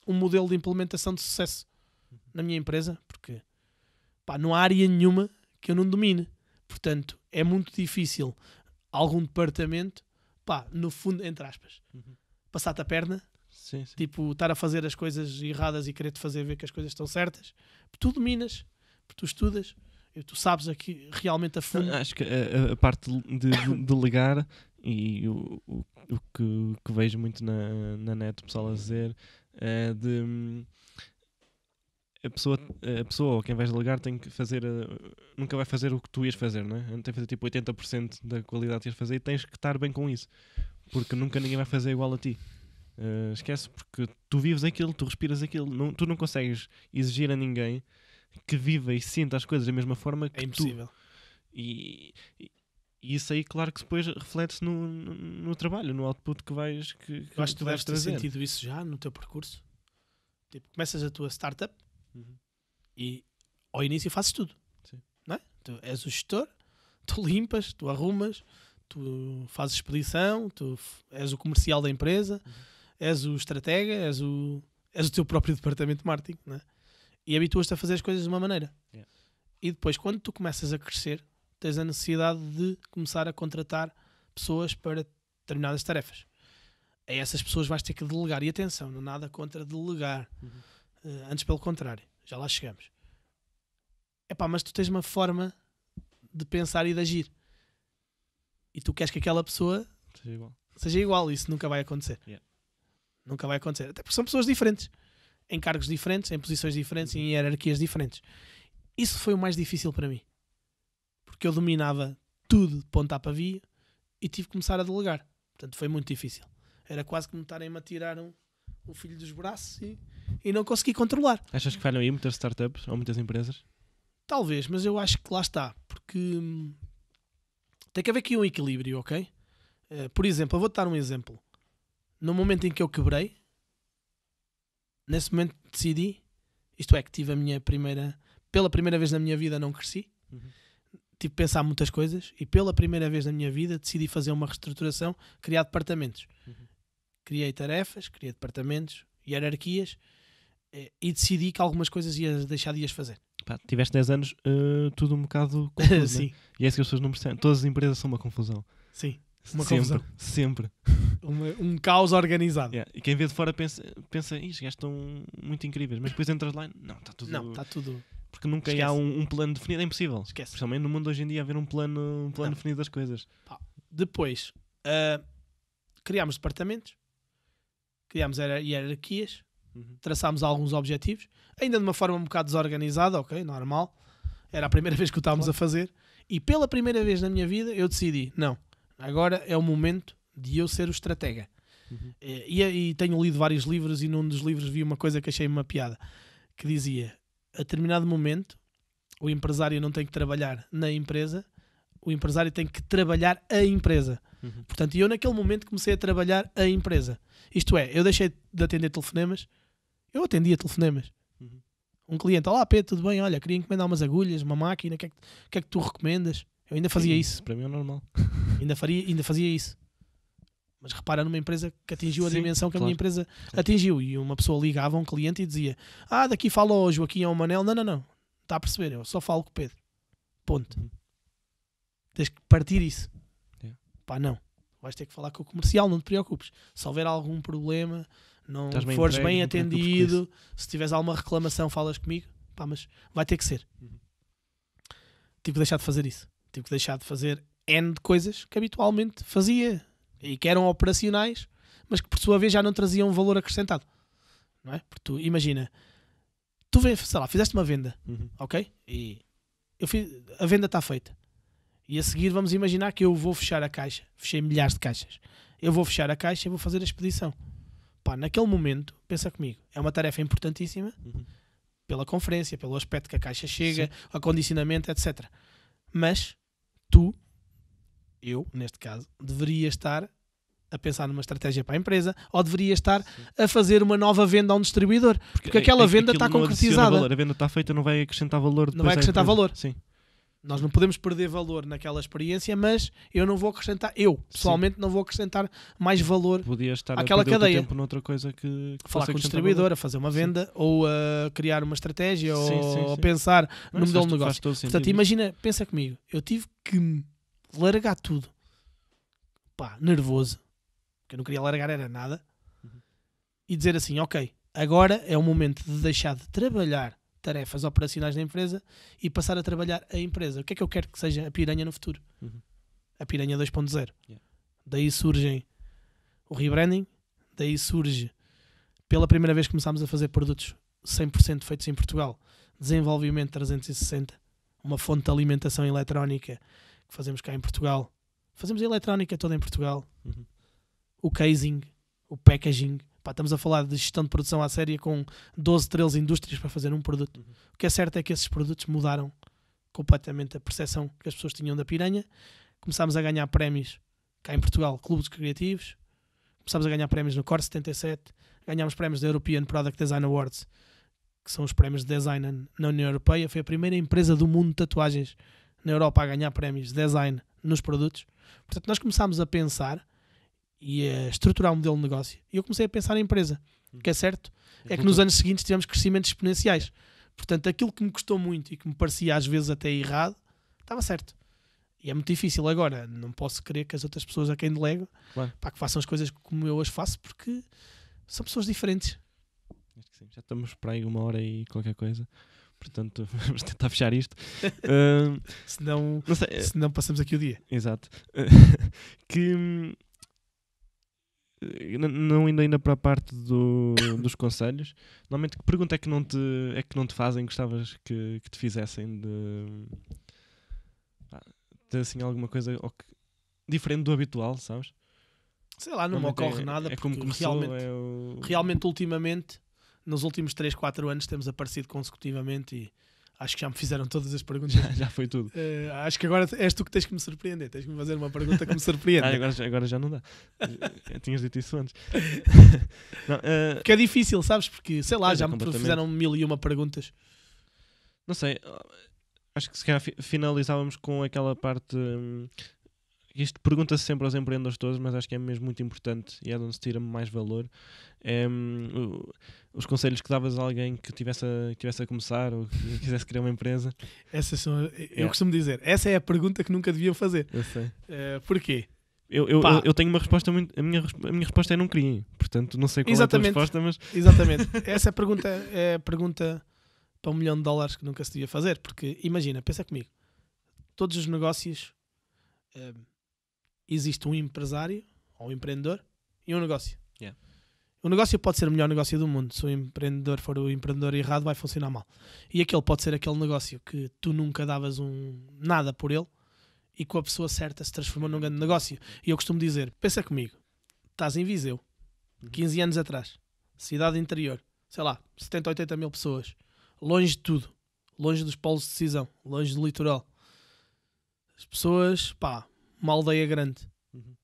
um modelo de implementação de sucesso uhum. na minha empresa, porque pá, não há área nenhuma que eu não domine. Portanto, é muito difícil algum departamento, pá, no fundo, entre aspas, uhum. passar-te a perna Sim, sim. Tipo, estar a fazer as coisas erradas e querer-te fazer ver que as coisas estão certas. tu dominas, tu estudas, tu sabes aqui realmente a fundo. Acho que a, a parte de delegar e o, o, o que, que, vejo muito na, na net o pessoal a dizer é de a pessoa, a pessoa quem vais delegar tem que fazer eh, nunca vai fazer o que tu ias fazer, não é? Tem que fazer tipo 80% da qualidade que ias fazer e tens que estar bem com isso porque nunca ninguém vai fazer igual a ti. Eh, esquece, porque tu vives aquilo, tu respiras aquilo, não, tu não consegues exigir a ninguém que viva e sinta as coisas da mesma forma que é impossível. tu. E, e, e isso aí, claro que depois reflete-se no, no, no, trabalho, no output que vais que, que Eu acho que tu deves ter sentido isso já no teu percurso. Tipo, começas a tua startup uhum. e ao início fazes tudo. Sim. Não é? Tu és o gestor, tu limpas, tu arrumas, tu fazes expedição, tu és o comercial da empresa. Uhum és o estratega, és o, és o teu próprio departamento de marketing, né? E habituas-te a fazer as coisas de uma maneira. Yeah. E depois, quando tu começas a crescer, tens a necessidade de começar a contratar pessoas para determinadas tarefas. A essas pessoas vais ter que delegar. E atenção, não nada contra delegar. Uhum. Uh, antes, pelo contrário, já lá chegamos. É pá, mas tu tens uma forma de pensar e de agir. E tu queres que aquela pessoa seja igual. Seja igual. Isso nunca vai acontecer. Yeah. Nunca vai acontecer. Até porque são pessoas diferentes, em cargos diferentes, em posições diferentes, em hierarquias diferentes. Isso foi o mais difícil para mim. Porque eu dominava tudo de ponta a pavia e tive que começar a delegar. Portanto, foi muito difícil. Era quase que me estarem a tirar um, o filho dos braços e, e não consegui controlar. Achas que falham aí muitas startups ou muitas empresas? Talvez, mas eu acho que lá está. Porque hum, tem que haver aqui um equilíbrio, ok? Uh, por exemplo, eu vou-te dar um exemplo no momento em que eu quebrei, nesse momento decidi, isto é, que tive a minha primeira, pela primeira vez na minha vida não cresci, uhum. tive de pensar muitas coisas e pela primeira vez na minha vida decidi fazer uma reestruturação, criar departamentos. Uhum. Criei tarefas, criei departamentos, hierarquias eh, e decidi que algumas coisas ia deixar de fazer. Pá, tiveste 10 anos, uh, tudo um bocado confuso. É? Sim. Né? E é isso que as pessoas não percebem. Todas as empresas são uma confusão. Sim. Uma sempre, confusão. sempre. Uma, um caos organizado. Yeah. E quem vê de fora pensa, pensa estes gajos estão muito incríveis, mas depois entras lá e não, está tudo. Não, está tudo. Porque nunca Esquece. há um, um, plano definido, é impossível. Esquece. Principalmente no mundo hoje em dia haver um plano, um plano definido das coisas. Pá. Depois, uh, criámos departamentos, criámos hierarquias, uhum. traçámos alguns objetivos, ainda de uma forma um bocado desorganizada, ok, normal. Era a primeira vez que o estávamos claro. a fazer. E pela primeira vez na minha vida eu decidi, não, Agora é o momento de eu ser o estratega. Uhum. Eh, e, e, tenho lido vários livros e num dos livros vi uma coisa que achei uma piada que dizia a determinado momento o empresário não tem que trabalhar na empresa o empresário tem que trabalhar a empresa uhum. portanto eu naquele momento comecei a trabalhar a empresa isto é, eu deixei de atender telefonemas eu atendia telefonemas uhum. um cliente, olá Pedro, tudo bem? olha, queria encomendar umas agulhas, uma máquina o que, é que, que, é que tu recomendas? eu ainda fazia Sim, isso para mim é normal ainda, faria, ainda fazia isso. Mas repara numa empresa que atingiu a Sim, dimensão que claro. a minha empresa atingiu. E uma pessoa ligava a um cliente e dizia: Ah, daqui fala o Joaquim o Manel. Não, não, não. Está a perceber? Eu só falo com o Pedro. Ponto. Hum. Tens que partir isso. Yeah. É. Pá, não. Vais ter que falar com o comercial, não te preocupes. Se houver algum problema, não bem fores entregue, bem atendido, se tiveres alguma reclamação, falas comigo. Pá, mas vai ter que ser. Uhum. Tive que deixar de fazer isso. Tive que deixar de fazer N de coisas que habitualmente fazia e que eram operacionais, mas que por sua vez já não traziam um valor acrescentado. Não é? Porque tu, imagina, tu vês, sei lá, fizeste uma venda, uhum. ok? E eu fiz, a venda está feita. E a seguir vamos imaginar que eu vou fechar a caixa. Fechei milhares de caixas. Eu vou fechar a caixa e vou fazer a expedição. Pá, naquele momento, pensa comigo, é uma tarefa importantíssima uhum. pela conferência, pelo aspecto que a caixa chega, Sim. acondicionamento, etc. Mas tu eu, neste caso, deveria estar a pensar numa estratégia para a empresa ou deveria estar Sim. a fazer uma nova venda a um distribuidor. Porque, porque é- aquela é, venda está concretizada. A venda está feita, não vai acrescentar valor. Não vai acrescentar valor. Sim. Nós não podemos perder valor naquela experiência, mas eu não vou acrescentar, eu pessoalmente Sim. não vou acrescentar mais valor Podia estar àquela a cadeia. tempo noutra coisa que, que falar com o distribuidor, valor. a fazer uma venda Sim. ou a criar uma estratégia ou a pensar no modelo de negócio. Portanto, imagina, pensa comigo, eu tive que me largar tudo. Pá, nervoso. Porque eu não queria largar, era nada. Uhum. E dizer assim: ok, agora é o momento de deixar de trabalhar tarefas operacionais da empresa e passar a trabalhar a empresa. O que é que eu quero que seja a piranha no futuro? Uhum. A piranha 2.0. Yeah. Daí surgem o rebranding, daí surge pela primeira vez começámos a fazer produtos 100% feitos em Portugal, desenvolvimento 360, uma fonte de alimentação eletrónica que fazemos cá em Portugal. Fazemos a eletrónica toda em Portugal. Uhum. O casing, o packaging. Pá, estamos a falar de gestão de produção à séria com 12, 13 indústrias para fazer um produto. Uhum. O que é certo é que esses produtos mudaram completamente a percepção que as pessoas tinham da piranha. Começámos a ganhar prémios cá em Portugal, clubes criativos. Começámos a ganhar prémios no Core 77. Ganhámos prémios da European Product Design Awards, que são os prémios de design na União Europeia. Foi a primeira empresa do mundo de tatuagens na Europa a ganhar prémios de design nos produtos. Portanto, nós começámos a pensar e a estruturar um modelo de negócio. E eu comecei a pensar em empresa. O hum. que é certo é que nos anos seguintes tivemos crescimentos exponenciais. É. Portanto, aquilo que me custou muito e que me parecia às vezes até errado, estava certo. E é muito difícil agora. Não posso querer que as outras pessoas a quem delego claro. que façam as coisas como eu as faço, porque são pessoas diferentes. Acho que sim. Já estamos para aí uma hora e qualquer coisa. Portanto, vamos tentar fechar isto. uh, se não, não sei, eh, senão passamos aqui o dia. Exato. que eh, não indo ainda para a parte do, dos conselhos, normalmente que pergunta é que não te, é que não te fazem, gostavas que, que te fizessem de, ah, de assim alguma coisa que, diferente do habitual, sabes? Sei lá, não, não me ocorre é, nada, é porque como começou, realmente, é o... realmente ultimamente nos últimos 3, 4 anos temos aparecido consecutivamente e acho que já me fizeram todas as perguntas. Já, já foi tudo. Uh, acho que agora és tu que tens que me surpreender, tens que me fazer uma pergunta que me surpreenda. ah, agora, agora, já não dá. Eh, tinhas dito isso antes. não, uh... Eh, que é difícil, sabes? Porque sei lá, pois já é, me fizeram mil e uma perguntas. Não sei, ah, acho que se calhar finalizávamos com aquela parte hum, isto pergunta-se sempre aos empreendedores todos, mas acho que é mesmo muito importante e é de onde se tira mais valor. É, os conselhos que davas a alguém que tivesse a, que tivesse a começar ou que quisesse criar uma empresa? Essas são, eu é. costumo dizer, essa é a pergunta que nunca deviam fazer. Eu sei. Eh, porquê? Eu, eu, eu, tenho uma resposta muito. A minha, a minha resposta é não criem. Portanto, não sei qual Exatamente. é a resposta, mas. Exatamente. Essa é pergunta, é a pergunta para um milhão de dólares que nunca se devia fazer. Porque imagina, pensa comigo. Todos os negócios. Ehm, existe um empresário ou um empreendedor e um negócio. Yeah. O negócio pode ser o melhor negócio do mundo. Se o empreendedor for o empreendedor errado, vai funcionar mal. E aquele pode ser aquele negócio que tu nunca davas um nada por ele e com a pessoa certa se transformou num grande negócio. E eu costumo dizer: pensa comigo, estás em Viseu, 15 uhum. anos atrás, cidade interior, sei lá, 70, 80 mil pessoas, longe de tudo, longe dos polos de decisão, longe do litoral. As pessoas, pá, uma aldeia grande uhum.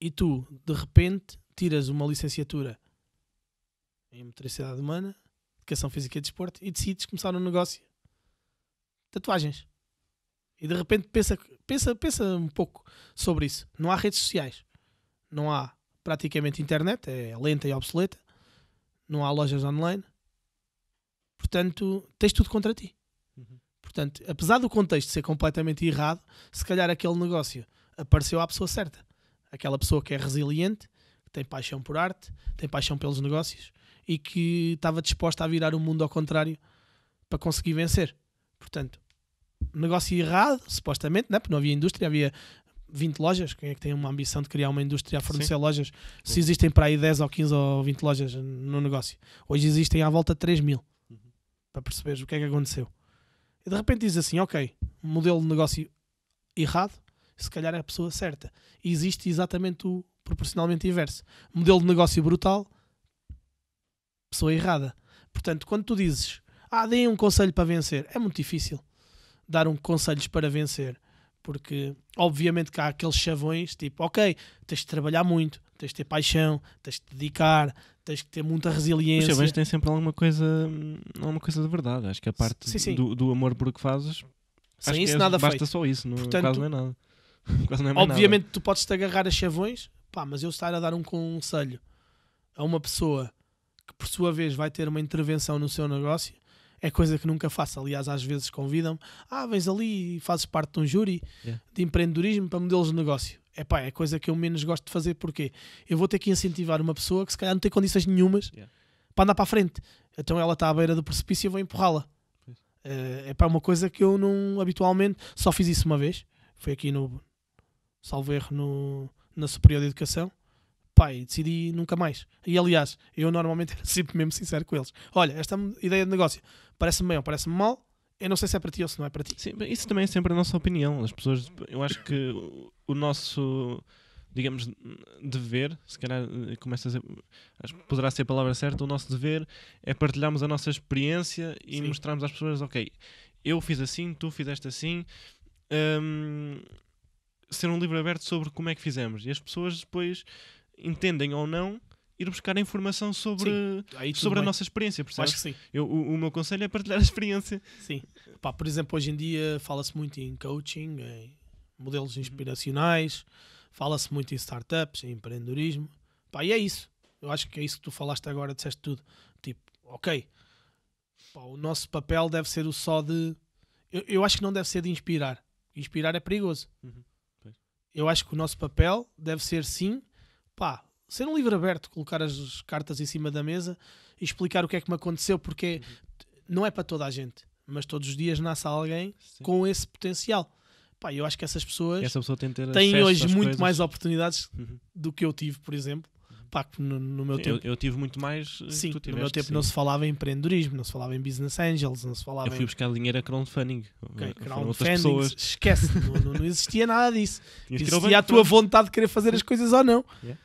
e tu, de repente, tiras uma licenciatura em motricidade humana, educação física e desporto e decides começar um negócio tatuagens. E de repente pensa, pensa, pensa um pouco sobre isso. Não há redes sociais, não há praticamente internet, é lenta e obsoleta, não há lojas online. Portanto, tens tudo contra ti. Portanto, apesar do contexto ser completamente errado, se calhar aquele negócio apareceu à pessoa certa. Aquela pessoa que é resiliente, que tem paixão por arte, tem paixão pelos negócios e que estava disposta a virar o mundo ao contrário para conseguir vencer. Portanto, negócio errado, supostamente, né? porque não havia indústria, havia 20 lojas. Quem é que tem uma ambição de criar uma indústria a fornecer Sim. lojas? Se existem para aí 10 ou 15 ou 20 lojas no negócio, hoje existem à volta de 3 mil. Uhum. Para perceberes o que é que aconteceu de repente diz assim: ok, modelo de negócio errado, se calhar é a pessoa certa. E existe exatamente o proporcionalmente inverso: modelo de negócio brutal, pessoa errada. Portanto, quando tu dizes, ah, deem um conselho para vencer, é muito difícil dar um conselhos para vencer, porque obviamente que há aqueles chavões tipo, ok, tens de trabalhar muito, tens de ter paixão, tens de dedicar, tens que ter muita resiliência. Os bens têm sempre alguma coisa, alguma coisa de verdade. Acho que a parte sim, sim. Do, do, amor por o que fazes, Sem isso, é, nada basta feito. só isso, não, Portanto, é quase não é nada. não é obviamente, nada. tu podes te agarrar a chavões, pá, mas eu estar a dar um conselho a uma pessoa que, por sua vez, vai ter uma intervenção no seu negócio. É coisa que nunca faço. Aliás, às vezes convidam-me. Ah, vens ali e fazes parte de um júri yeah. de empreendedorismo para modelos de negócio. É pá, é a coisa que eu menos gosto de fazer, porque eu vou ter que incentivar uma pessoa que se calhar não tem condições nenhumas yeah. para andar para a frente. Então ela está à beira do precipício e eu vou empurrá-la. Uh, é uma coisa que eu não habitualmente só fiz isso uma vez. Foi aqui no salvo erro no, na Superior de Educação. Pai, decidi nunca mais. E aliás, eu normalmente era sempre mesmo sincero com eles. Olha, esta ideia de negócio parece-me bem ou parece-me mal, eu não sei se é para ti ou se não é para ti. Sim, isso também é sempre a nossa opinião. As pessoas, eu acho que o nosso, digamos, dever, se calhar eh, começa a ser, poderá ser a palavra certa, o nosso dever é partilharmos a nossa experiência e Sim. mostrarmos às pessoas, ok, eu fiz assim, tu fizeste assim. Hum, ser um livro aberto sobre como é que fizemos. E as pessoas depois entendem ou não ir buscar informação sobre, sobre a nossa experiência, percebes? Acho que sim. Eu, o, o, meu conselho é partilhar a experiência. Sim. Pá, por exemplo, hoje em dia fala-se muito em coaching, em modelos uhum. inspiracionais, fala-se muito em startups, em empreendedorismo. Pá, e é isso. Eu acho que é isso que tu falaste agora, disseste tudo. Tipo, ok, pá, o nosso papel deve ser o só de. Eu, eu, acho que não deve ser de inspirar. Inspirar é perigoso. Uhum. Eu acho que o nosso papel deve ser sim, pá, ser um livro aberto, colocar as cartas em cima da mesa e explicar o que é que me aconteceu, porque uhum. não é para toda a gente, mas todos os dias nasce alguém Sim. com esse potencial. Pá, eu acho que essas pessoas Essa pessoa têm hoje muito coisas. mais oportunidades uhum. do que eu tive, por exemplo. Uhum. Pá, no, no, meu tempo. Eu, eu, tive muito mais. Eh, sim, no meu tempo sim. não se falava em empreendedorismo, não se falava em business angels, não se falava. Eu fui em... buscar dinheiro a crowdfunding. Okay, eh, crowdfunding, esquece, não, não, existia nada disso. Tinhas existia a tua vontade de querer fazer as coisas ou não. Yeah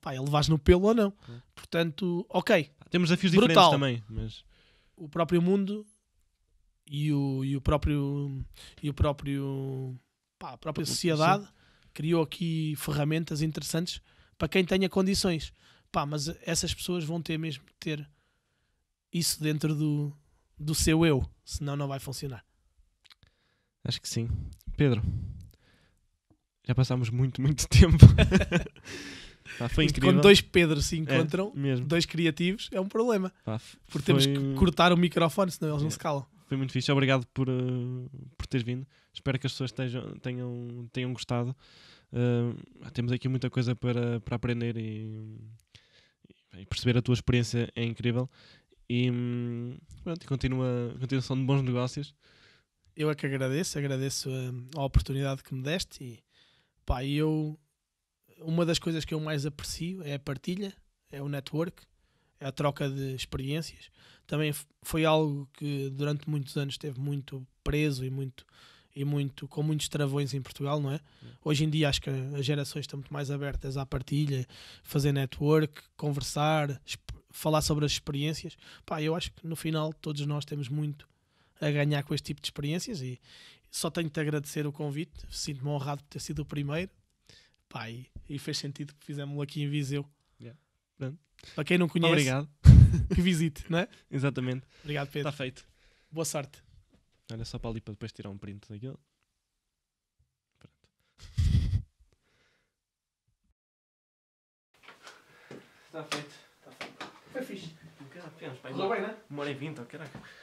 pá, ele é vais no pelo ou não. Hum. Portanto, ok. Temos desafios Brutal. diferentes também, mas... O próprio mundo e o, e o próprio... E o próprio pá, a própria sociedade Sim. criou aqui ferramentas interessantes para quem tenha condições. Pá, mas essas pessoas vão ter mesmo que ter isso dentro do, do seu eu, senão não vai funcionar. Acho que sim. Pedro, já passámos muito, muito tempo. foi incrível. Quando dois Pedros se é, encontram, é, dois criativos, é um problema. Porque foi... temos que cortar o microfone, senão eles é. não se calam. Foi muito fixe, obrigado por, uh, por teres vindo. Espero que as pessoas tenham tenham, tenham gostado. Uh, temos aqui muita coisa para, para aprender e, e perceber a tua experiência é incrível. E pronto, continua, continuação de bons negócios. Eu é que agradeço, agradeço a, eh, a oportunidade que me deste e pá, eu uma das coisas que eu mais aprecio é a partilha, é o network, é a troca de experiências. Também foi algo que durante muitos anos esteve muito preso e muito e muito com muitos travões em Portugal, não é? Hum. Hoje em dia acho que as gerações estão muito mais abertas à partilha, fazer network, conversar, falar sobre as experiências. Pá, eu acho que no final todos nós temos muito a ganhar com este tipo de experiências e só tenho de -te agradecer o convite. Sinto-me honrado por ter sido o primeiro Pá, e, e fez sentido que fizemos aqui em Viseu. Yeah. Para quem não conhece, Obrigado. que visite, não é? Exatamente. Obrigado, Pedro. Está feito. Boa sorte. Olha só para ali para depois tirar um print daquilo. Pronto. Está feito. Está feito. Foi fixe. Um bocado apenas. bem, né? Uma hora e vinte, oh, caraca.